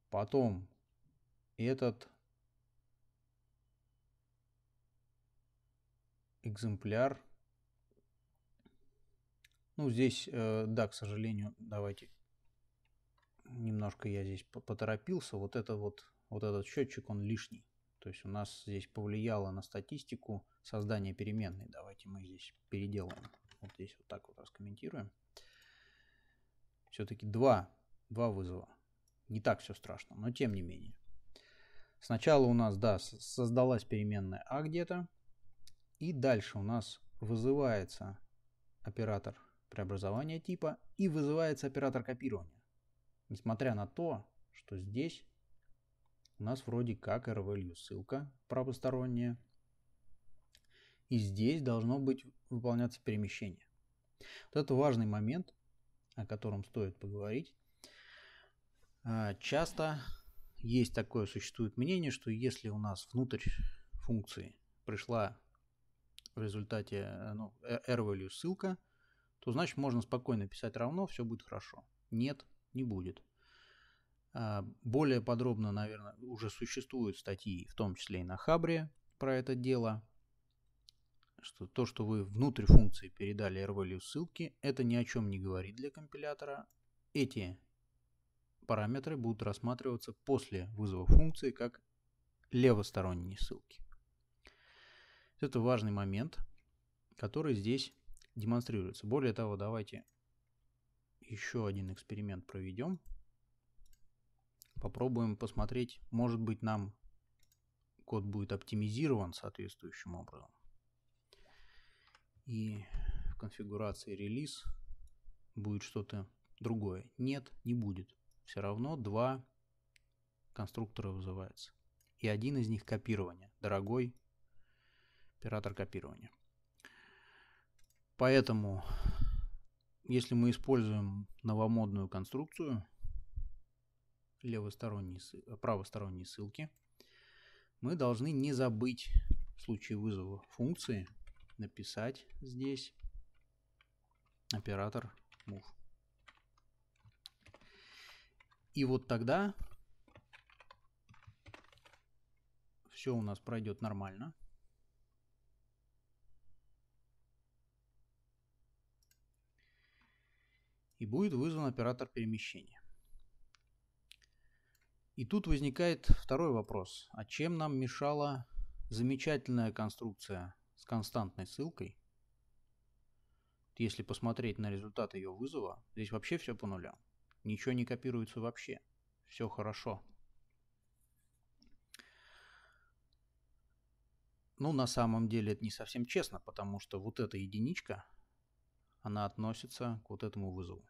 Потом этот экземпляр. Ну, здесь, э, да, к сожалению, давайте немножко я здесь поторопился, вот, это вот, вот этот счетчик, он лишний. То есть у нас здесь повлияло на статистику создание переменной. Давайте мы здесь переделаем. Вот здесь вот так вот раскомментируем. Все-таки два, два вызова. Не так все страшно, но тем не менее. Сначала у нас, да, создалась переменная а где-то. И дальше у нас вызывается оператор преобразования типа и вызывается оператор копирования. Несмотря на то, что здесь у нас вроде как RVLU ссылка правосторонняя. И здесь должно быть выполняться перемещение. Вот это важный момент, о котором стоит поговорить. А, часто есть такое, существует мнение, что если у нас внутрь функции пришла в результате э, ну, R-value ссылка, то значит можно спокойно писать равно, все будет хорошо. Нет, не будет. А, более подробно, наверное, уже существуют статьи, в том числе и на Хабре, про это дело. Что то, что вы внутрь функции передали RVLU ссылки, это ни о чем не говорит для компилятора. Эти параметры будут рассматриваться после вызова функции как левосторонние ссылки. Это важный момент, который здесь демонстрируется. Более того, давайте еще один эксперимент проведем. Попробуем посмотреть, может быть нам код будет оптимизирован соответствующим образом. И в конфигурации релиз будет что-то другое. Нет, не будет. Все равно два конструктора вызывается. И один из них копирование. Дорогой оператор копирования. Поэтому если мы используем новомодную конструкцию, левосторонние, правосторонние ссылки, мы должны не забыть в случае вызова функции написать здесь оператор move. И вот тогда все у нас пройдет нормально. и будет вызван оператор перемещения. И тут возникает второй вопрос. А чем нам мешала замечательная конструкция с константной ссылкой? Если посмотреть на результат ее вызова, здесь вообще все по нулям. Ничего не копируется вообще. Все хорошо. Ну, на самом деле это не совсем честно, потому что вот эта единичка, она относится к вот этому вызову.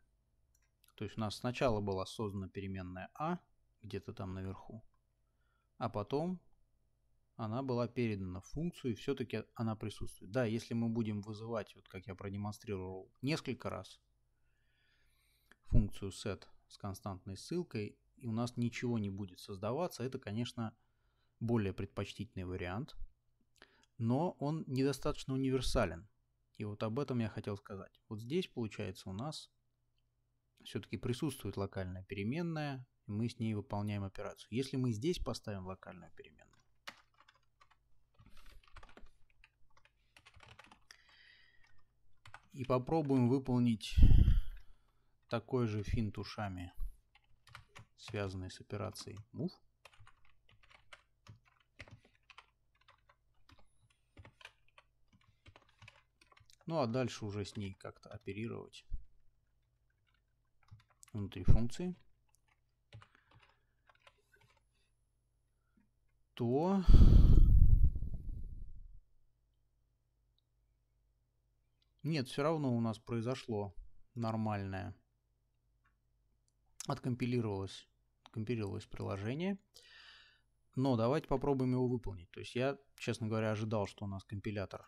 То есть у нас сначала была создана переменная а, где-то там наверху, а потом она была передана в функцию, и все-таки она присутствует. Да, если мы будем вызывать, вот как я продемонстрировал, несколько раз функцию set с константной ссылкой, и у нас ничего не будет создаваться, это, конечно, более предпочтительный вариант, но он недостаточно универсален. И вот об этом я хотел сказать. Вот здесь, получается, у нас все-таки присутствует локальная переменная, и мы с ней выполняем операцию. Если мы здесь поставим локальную переменную, и попробуем выполнить такой же финт ушами, связанный с операцией move, Ну а дальше уже с ней как-то оперировать внутри функции, то нет, все равно у нас произошло нормальное. Откомпилировалось, компилировалось приложение. Но давайте попробуем его выполнить. То есть я, честно говоря, ожидал, что у нас компилятор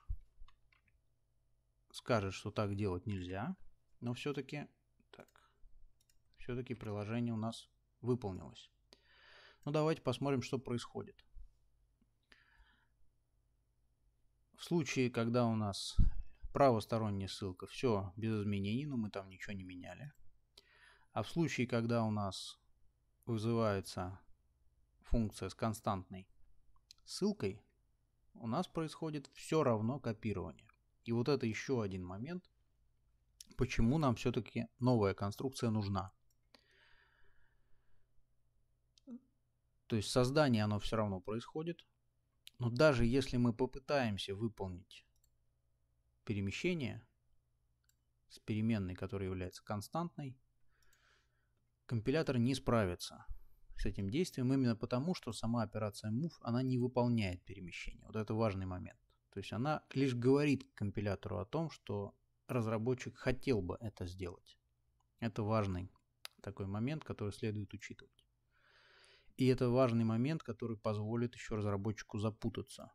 скажет, что так делать нельзя. Но все-таки все-таки приложение у нас выполнилось. Ну давайте посмотрим, что происходит. В случае, когда у нас правосторонняя ссылка, все без изменений, но мы там ничего не меняли. А в случае, когда у нас вызывается функция с константной ссылкой, у нас происходит все равно копирование. И вот это еще один момент, почему нам все-таки новая конструкция нужна. То есть создание оно все равно происходит. Но даже если мы попытаемся выполнить перемещение с переменной, которая является константной, компилятор не справится с этим действием именно потому, что сама операция move, она не выполняет перемещение. Вот это важный момент. То есть она лишь говорит компилятору о том, что разработчик хотел бы это сделать. Это важный такой момент, который следует учитывать. И это важный момент, который позволит еще разработчику запутаться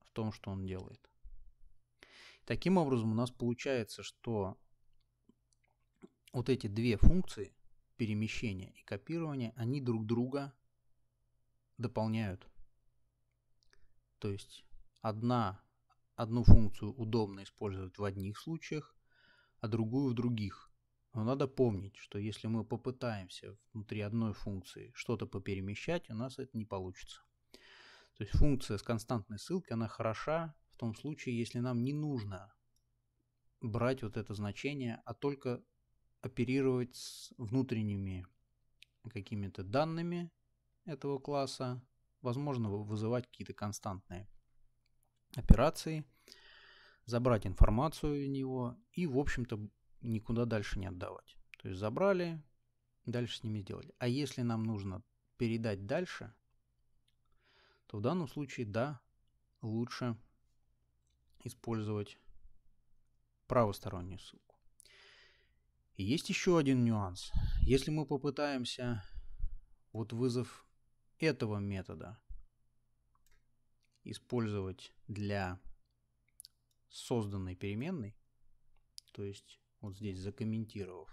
в том, что он делает. Таким образом, у нас получается, что вот эти две функции перемещения и копирования, они друг друга дополняют. То есть одна, одну функцию удобно использовать в одних случаях, а другую в других. Но надо помнить, что если мы попытаемся внутри одной функции что-то поперемещать, у нас это не получится. То есть функция с константной ссылкой, она хороша в том случае, если нам не нужно брать вот это значение, а только оперировать с внутренними какими-то данными этого класса, возможно вызывать какие-то константные операции, забрать информацию у него и, в общем-то, никуда дальше не отдавать. То есть забрали, дальше с ними сделали. А если нам нужно передать дальше, то в данном случае, да, лучше использовать правостороннюю ссылку. И есть еще один нюанс. Если мы попытаемся вот вызов этого метода использовать для созданной переменной, то есть вот здесь закомментировав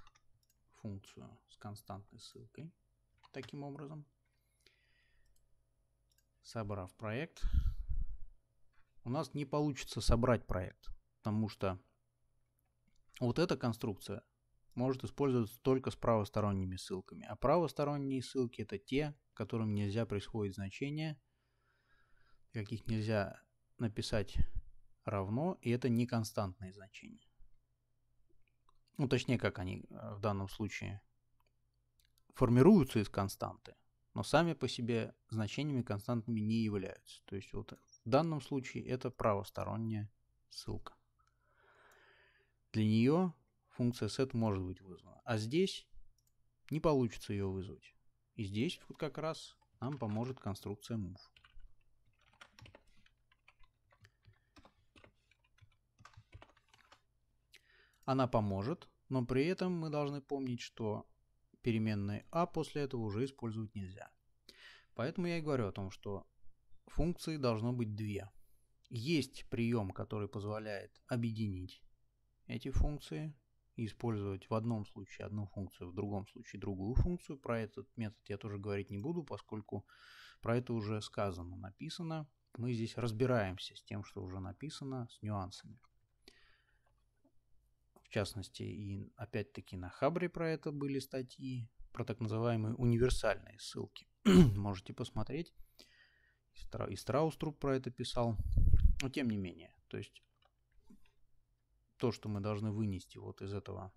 функцию с константной ссылкой таким образом, собрав проект, у нас не получится собрать проект, потому что вот эта конструкция может использоваться только с правосторонними ссылками. А правосторонние ссылки это те, которым нельзя присвоить значение, каких нельзя написать равно, и это не константные значения ну точнее, как они э, в данном случае формируются из константы, но сами по себе значениями константными не являются. То есть вот в данном случае это правосторонняя ссылка. Для нее функция set может быть вызвана, а здесь не получится ее вызвать. И здесь вот как раз нам поможет конструкция move. Она поможет, но при этом мы должны помнить, что переменные а после этого уже использовать нельзя. Поэтому я и говорю о том, что функции должно быть две. Есть прием, который позволяет объединить эти функции и использовать в одном случае одну функцию, в другом случае другую функцию. Про этот метод я тоже говорить не буду, поскольку про это уже сказано, написано. Мы здесь разбираемся с тем, что уже написано, с нюансами в частности, и опять-таки на Хабре про это были статьи, про так называемые универсальные ссылки. Можете посмотреть. И Страуструп про это писал. Но тем не менее, то есть то, что мы должны вынести вот из этого,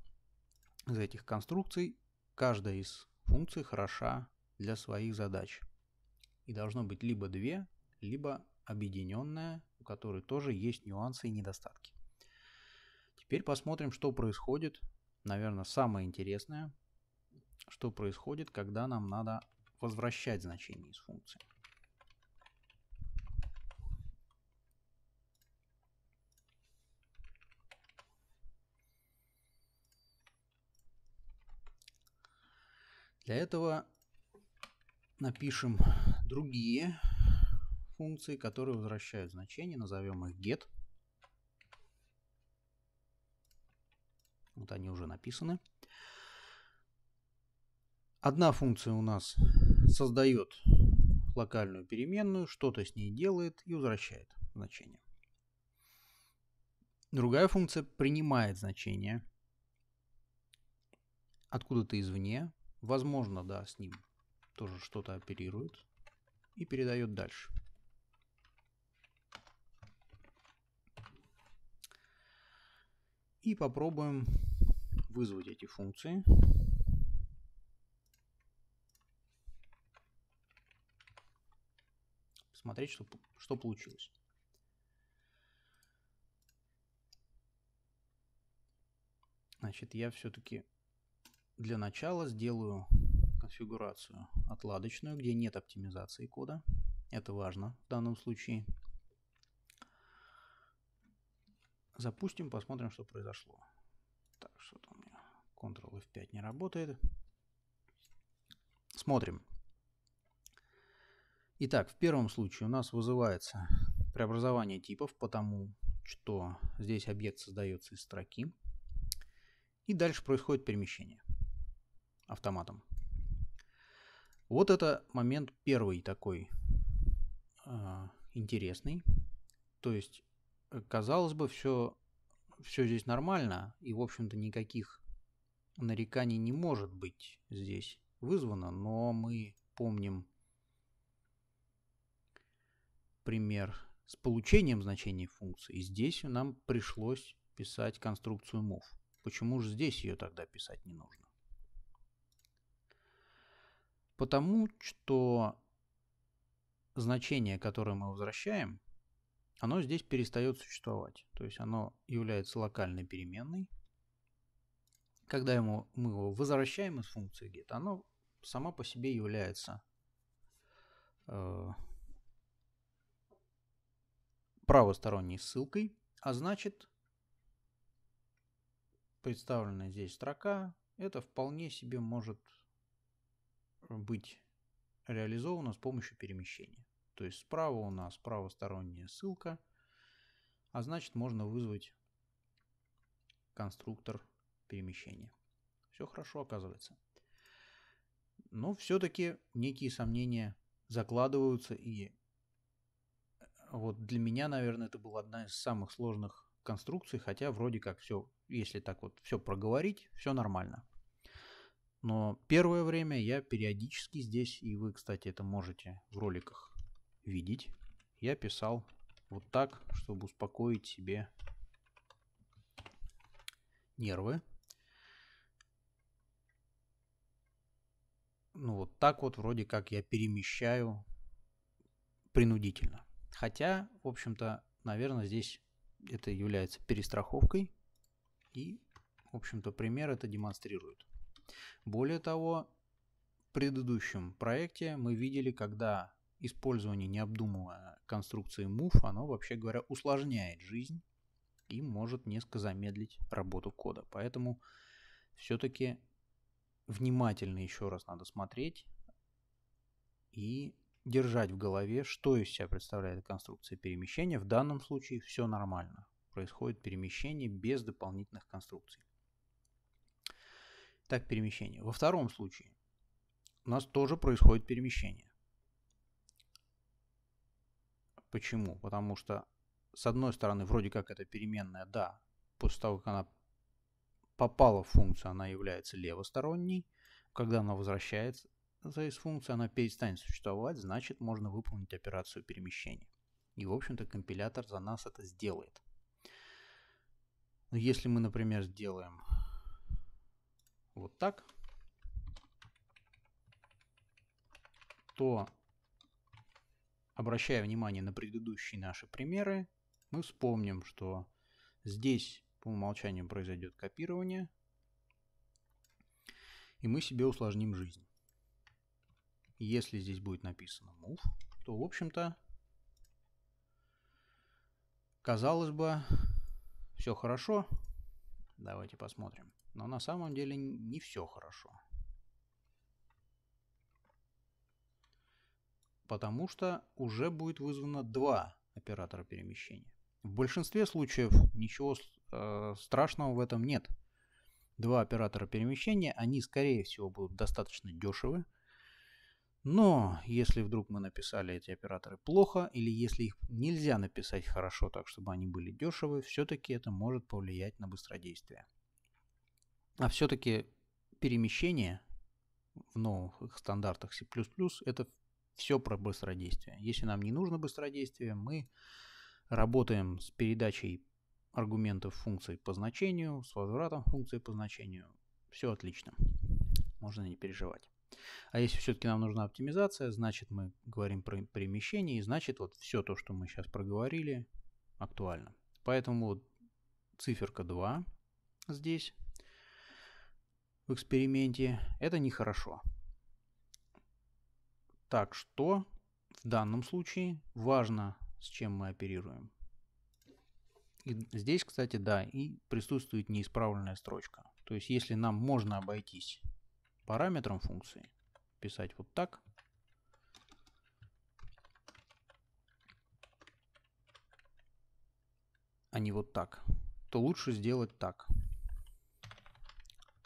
из этих конструкций, каждая из функций хороша для своих задач. И должно быть либо две, либо объединенная, у которой тоже есть нюансы и недостатки. Теперь посмотрим, что происходит. Наверное, самое интересное, что происходит, когда нам надо возвращать значение из функции. Для этого напишем другие функции, которые возвращают значение, назовем их get – Вот они уже написаны. Одна функция у нас создает локальную переменную, что-то с ней делает и возвращает значение. Другая функция принимает значение откуда-то извне. Возможно, да, с ним тоже что-то оперирует и передает дальше. И попробуем вызвать эти функции. посмотреть что, что получилось. Значит, я все-таки для начала сделаю конфигурацию отладочную, где нет оптимизации кода. Это важно в данном случае. Запустим, посмотрим, что произошло. Так, что-то. Ctrl F5 не работает. Смотрим. Итак, в первом случае у нас вызывается преобразование типов, потому что здесь объект создается из строки. И дальше происходит перемещение автоматом. Вот это момент первый такой э, интересный. То есть, э, казалось бы, все, все здесь нормально, и, в общем-то, никаких нареканий не может быть здесь вызвано, но мы помним пример с получением значений функции. И здесь нам пришлось писать конструкцию move. Почему же здесь ее тогда писать не нужно? Потому что значение, которое мы возвращаем, оно здесь перестает существовать. То есть оно является локальной переменной, когда ему, мы его возвращаем из функции get, оно само по себе является э, правосторонней ссылкой, а значит представленная здесь строка, это вполне себе может быть реализовано с помощью перемещения. То есть справа у нас правосторонняя ссылка, а значит можно вызвать конструктор перемещения. Все хорошо оказывается. Но все-таки некие сомнения закладываются, и э, вот для меня, наверное, это была одна из самых сложных конструкций, хотя вроде как все, если так вот все проговорить, все нормально. Но первое время я периодически здесь, и вы, кстати, это можете в роликах видеть, я писал вот так, чтобы успокоить себе нервы. ну вот так вот вроде как я перемещаю принудительно. Хотя, в общем-то, наверное, здесь это является перестраховкой. И, в общем-то, пример это демонстрирует. Более того, в предыдущем проекте мы видели, когда использование необдуманной конструкции move, оно, вообще говоря, усложняет жизнь и может несколько замедлить работу кода. Поэтому все-таки внимательно еще раз надо смотреть и держать в голове, что из себя представляет конструкция перемещения. В данном случае все нормально. Происходит перемещение без дополнительных конструкций. Так, перемещение. Во втором случае у нас тоже происходит перемещение. Почему? Потому что, с одной стороны, вроде как это переменная, да, после того, как она попала в функцию, она является левосторонней. Когда она возвращается из функции, она перестанет существовать, значит можно выполнить операцию перемещения. И, в общем-то, компилятор за нас это сделает. Но если мы, например, сделаем вот так, то, обращая внимание на предыдущие наши примеры, мы вспомним, что здесь по умолчанию произойдет копирование. И мы себе усложним жизнь. Если здесь будет написано move, то, в общем-то, казалось бы, все хорошо. Давайте посмотрим. Но на самом деле не все хорошо. Потому что уже будет вызвано два оператора перемещения. В большинстве случаев ничего Э, страшного в этом нет. Два оператора перемещения, они, скорее всего, будут достаточно дешевы. Но если вдруг мы написали эти операторы плохо, или если их нельзя написать хорошо так, чтобы они были дешевы, все-таки это может повлиять на быстродействие. А все-таки перемещение в новых стандартах C++ это все про быстродействие. Если нам не нужно быстродействие, мы работаем с передачей аргументов функции по значению, с возвратом функции по значению. Все отлично. Можно не переживать. А если все-таки нам нужна оптимизация, значит мы говорим про перемещение, и значит вот все то, что мы сейчас проговорили, актуально. Поэтому вот циферка 2 здесь в эксперименте, это нехорошо. Так что в данном случае важно, с чем мы оперируем. И здесь, кстати, да, и присутствует неисправленная строчка. То есть, если нам можно обойтись параметром функции, писать вот так, а не вот так, то лучше сделать так.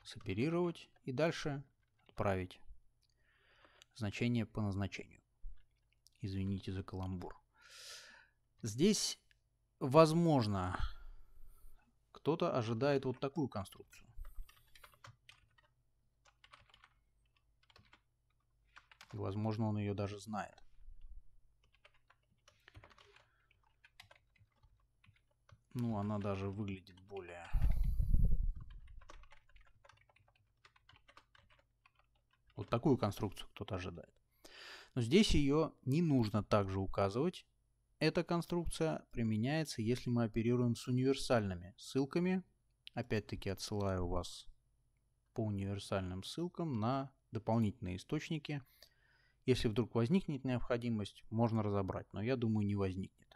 Соперировать и дальше отправить значение по назначению. Извините за каламбур. Здесь Возможно, кто-то ожидает вот такую конструкцию. И, возможно, он ее даже знает. Ну, она даже выглядит более... Вот такую конструкцию кто-то ожидает. Но здесь ее не нужно также указывать. Эта конструкция применяется, если мы оперируем с универсальными ссылками. Опять-таки отсылаю вас по универсальным ссылкам на дополнительные источники. Если вдруг возникнет необходимость, можно разобрать, но я думаю не возникнет.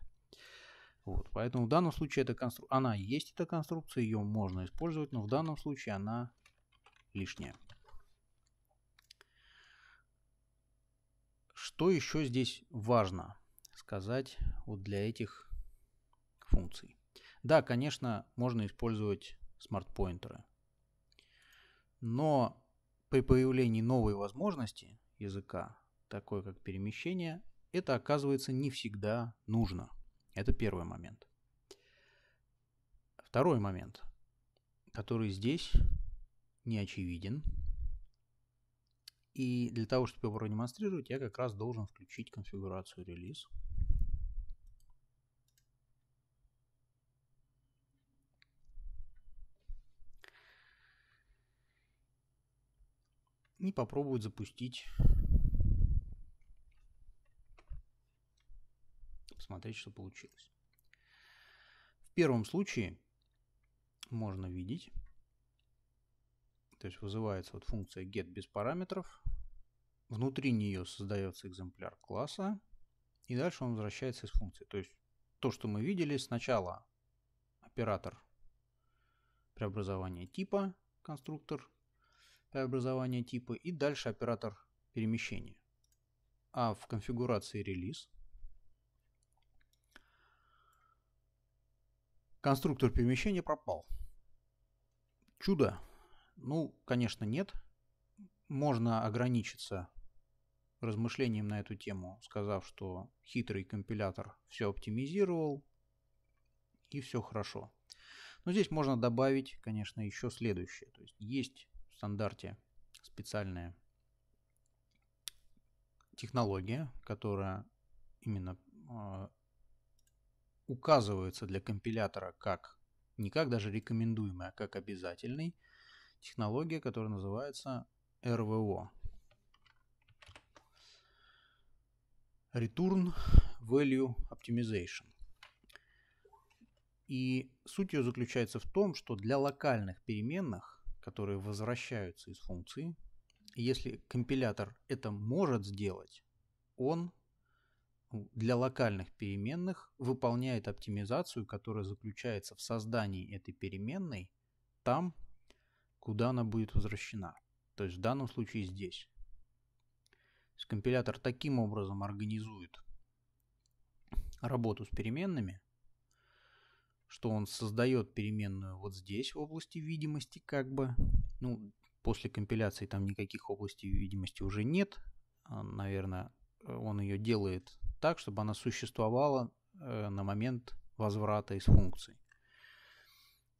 Вот, поэтому в данном случае эта констру... она есть, эта конструкция, ее можно использовать, но в данном случае она лишняя. Что еще здесь важно? сказать вот для этих функций. Да, конечно, можно использовать смарт-поинтеры, но при появлении новой возможности языка, такой как перемещение, это оказывается не всегда нужно. Это первый момент. Второй момент, который здесь не очевиден. И для того, чтобы его продемонстрировать, я как раз должен включить конфигурацию release. и попробуют запустить. Посмотреть, что получилось. В первом случае можно видеть, то есть вызывается вот функция get без параметров, внутри нее создается экземпляр класса, и дальше он возвращается из функции. То есть то, что мы видели, сначала оператор преобразования типа, конструктор, преобразования типа и дальше оператор перемещения. А в конфигурации релиз конструктор перемещения пропал. Чудо? Ну, конечно, нет. Можно ограничиться размышлением на эту тему, сказав, что хитрый компилятор все оптимизировал и все хорошо. Но здесь можно добавить, конечно, еще следующее. То есть есть стандарте специальная технология, которая именно а, указывается для компилятора как не как даже рекомендуемая, а как обязательный технология, которая называется RVO. Return Value Optimization. И суть ее заключается в том, что для локальных переменных которые возвращаются из функции. И если компилятор это может сделать, он ну, для локальных переменных выполняет оптимизацию, которая заключается в создании этой переменной там, куда она будет возвращена. То есть в данном случае здесь. То компилятор таким образом организует работу с переменными, что он создает переменную вот здесь в области видимости как бы. Ну, после компиляции там никаких областей видимости уже нет. А, Наверное, э, он ее делает так, чтобы она существовала э, на момент возврата из функции.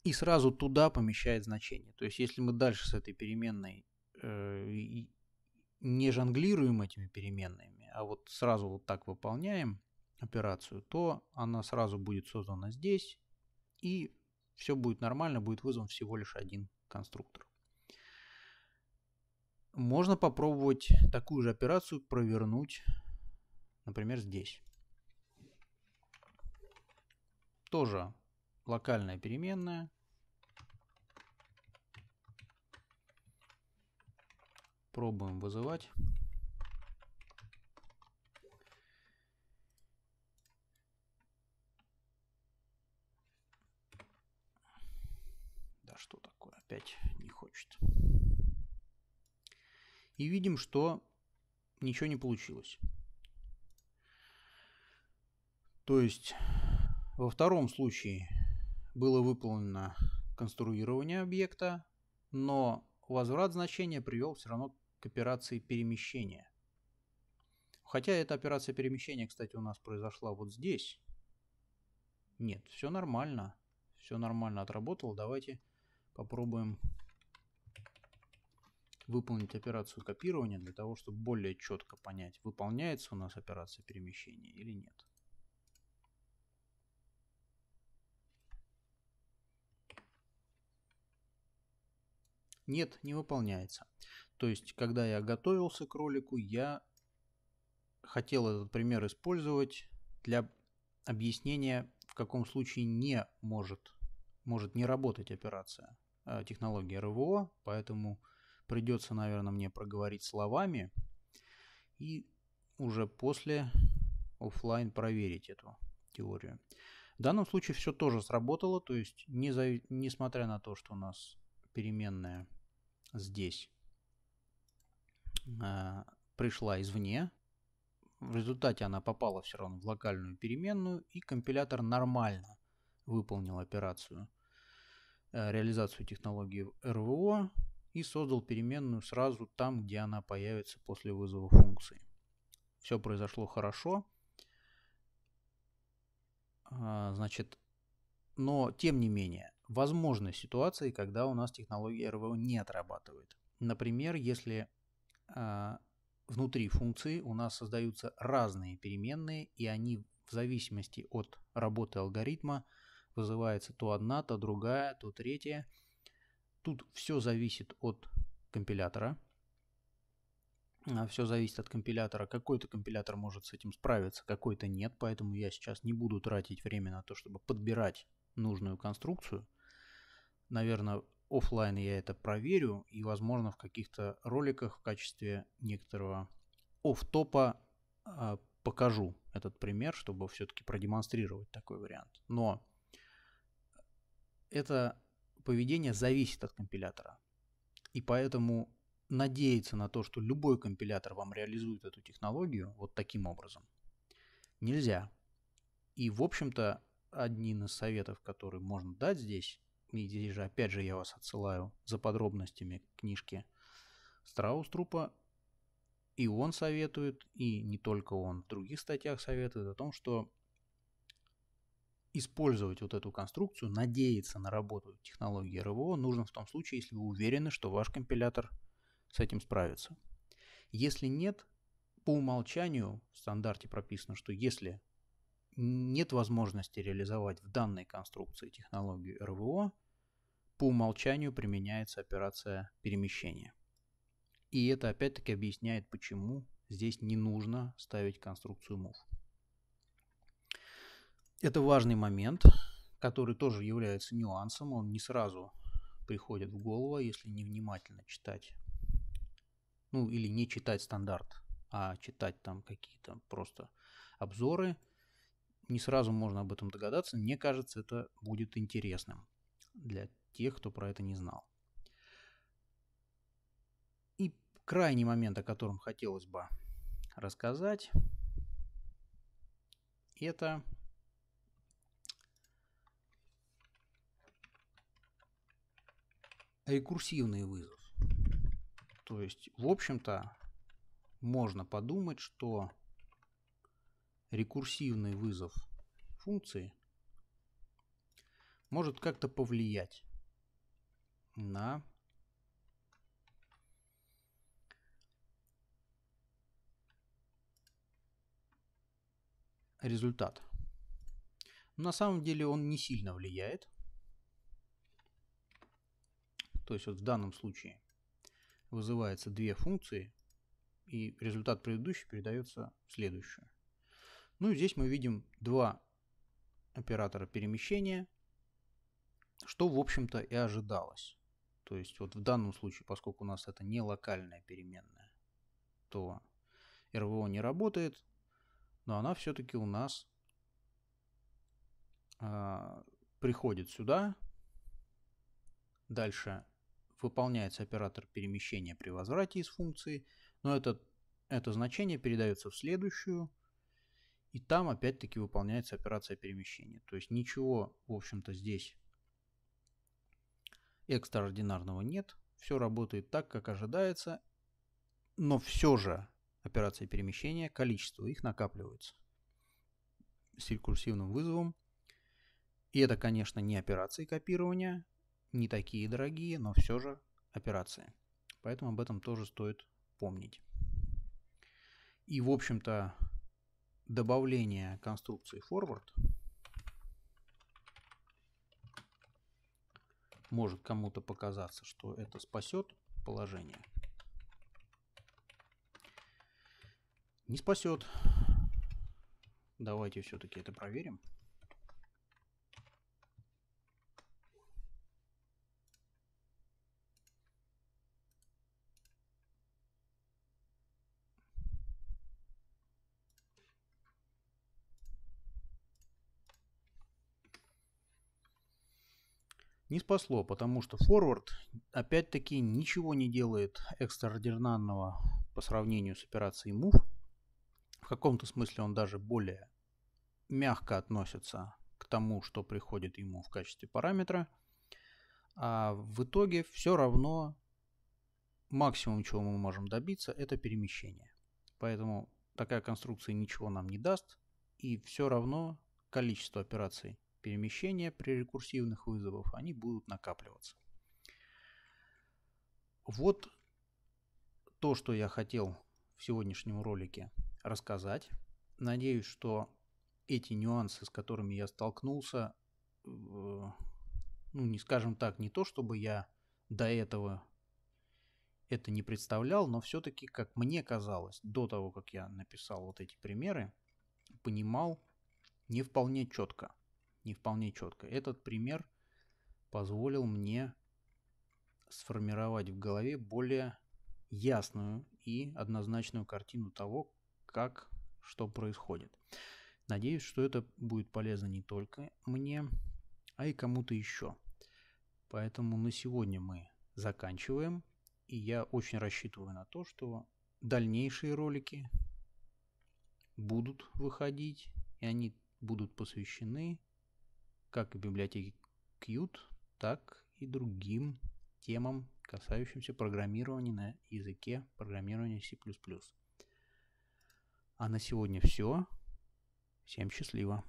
И сразу туда помещает значение. То есть, если мы дальше с этой переменной э, не жонглируем этими переменными, а вот сразу вот так выполняем операцию, то она сразу будет создана здесь и все будет нормально, будет вызван всего лишь один конструктор. Можно попробовать такую же операцию провернуть, например, здесь. Тоже локальная переменная. Пробуем вызывать. что такое? Опять не хочет. И видим, что ничего не получилось. То есть во втором случае было выполнено конструирование объекта, но возврат значения привел все равно к операции перемещения. Хотя эта операция перемещения, кстати, у нас произошла вот здесь. Нет, все нормально. Все нормально отработало. Давайте попробуем выполнить операцию копирования для того, чтобы более четко понять, выполняется у нас операция перемещения или нет. Нет, не выполняется. То есть, когда я готовился к ролику, я хотел этот пример использовать для объяснения, в каком случае не может, может не работать операция. Э, технология РВО, поэтому придется, наверное, мне проговорить словами и уже после офлайн проверить эту теорию. В данном случае все тоже сработало, то есть не за... несмотря на то, что у нас переменная здесь э, пришла извне, в результате она попала все равно в локальную переменную и компилятор нормально выполнил операцию. Э, реализацию технологии в РВО и создал переменную сразу там, где она появится после вызова функции. Все произошло хорошо. А, значит, но тем не менее, возможны ситуации, когда у нас технология РВО не отрабатывает. Например, если а, внутри функции у нас создаются разные переменные, и они в зависимости от работы алгоритма – вызывается то одна, то другая, то третья. Тут все зависит от компилятора. А, все зависит от компилятора. Какой-то компилятор может с этим справиться, какой-то нет. Поэтому я сейчас не буду тратить время на то, чтобы подбирать нужную конструкцию. Наверное, офлайн я это проверю и, возможно, в каких-то роликах в качестве некоторого оф-топа а, покажу этот пример, чтобы все-таки продемонстрировать такой вариант. Но это поведение зависит от компилятора. И поэтому надеяться на то, что любой компилятор вам реализует эту технологию вот таким образом, нельзя. И, в общем-то, один из советов, который можно дать здесь, и здесь же, опять же, я вас отсылаю за подробностями книжки Страус-трупа, и он советует, и не только он, в других статьях советует о том, что использовать вот эту конструкцию, надеяться на работу технологии РВО нужно в том случае, если вы уверены, что ваш компилятор с этим справится. Если нет, по умолчанию в стандарте прописано, что если нет возможности реализовать в данной конструкции технологию РВО, по умолчанию применяется операция перемещения. И это опять-таки объясняет, почему здесь не нужно ставить конструкцию move. Это важный момент, который тоже является нюансом, он не сразу приходит в голову, если невнимательно читать. Ну или не читать стандарт, а читать там какие-то просто обзоры. Не сразу можно об этом догадаться. Мне кажется, это будет интересным для тех, кто про это не знал. И крайний момент, о котором хотелось бы рассказать, это рекурсивный вызов. То есть, в общем-то, можно подумать, что рекурсивный вызов функции может как-то повлиять на результат. на самом деле он не сильно влияет, то есть вот в данном случае вызывается две функции, и результат предыдущей передается в следующую. Ну и здесь мы видим два оператора перемещения, что в общем-то и ожидалось. То есть вот в данном случае, поскольку у нас это не локальная переменная, то РВО не работает, но она все-таки у нас э, приходит сюда. Дальше выполняется оператор перемещения при возврате из функции, но это, это значение передается в следующую, и там опять-таки выполняется операция перемещения. То есть ничего, в общем-то, здесь экстраординарного нет. Все работает так, как ожидается, но все же операции перемещения, количество их накапливается с рекурсивным вызовом. И это, конечно, не операции копирования, не такие дорогие, но все же операции. Поэтому об этом тоже стоит помнить. И, в общем-то, добавление конструкции forward может кому-то показаться, что это спасет положение. Не спасет. Давайте все-таки это проверим. Не спасло, потому что форвард опять-таки ничего не делает экстраординарного по сравнению с операцией мув. В каком-то смысле он даже более мягко относится к тому, что приходит ему в качестве параметра. А в итоге все равно максимум, чего мы можем добиться, это перемещение. Поэтому такая конструкция ничего нам не даст, и все равно количество операций перемещения при рекурсивных вызовах, они будут накапливаться. Вот то, что я хотел в сегодняшнем ролике рассказать. Надеюсь, что эти нюансы, с которыми я столкнулся, э, ну, не скажем так, не то, чтобы я до этого это не представлял, но все-таки, как мне казалось, до того, как я написал вот эти примеры, понимал не вполне четко не вполне четко. Этот пример позволил мне сформировать в голове более ясную и однозначную картину того, как что происходит. Надеюсь, что это будет полезно не только мне, а и кому-то еще. Поэтому на сегодня мы заканчиваем, и я очень рассчитываю на то, что дальнейшие ролики будут выходить, и они будут посвящены как библиотеки Qt, так и другим темам, касающимся программирования на языке программирования C++. А на сегодня все. Всем счастливо!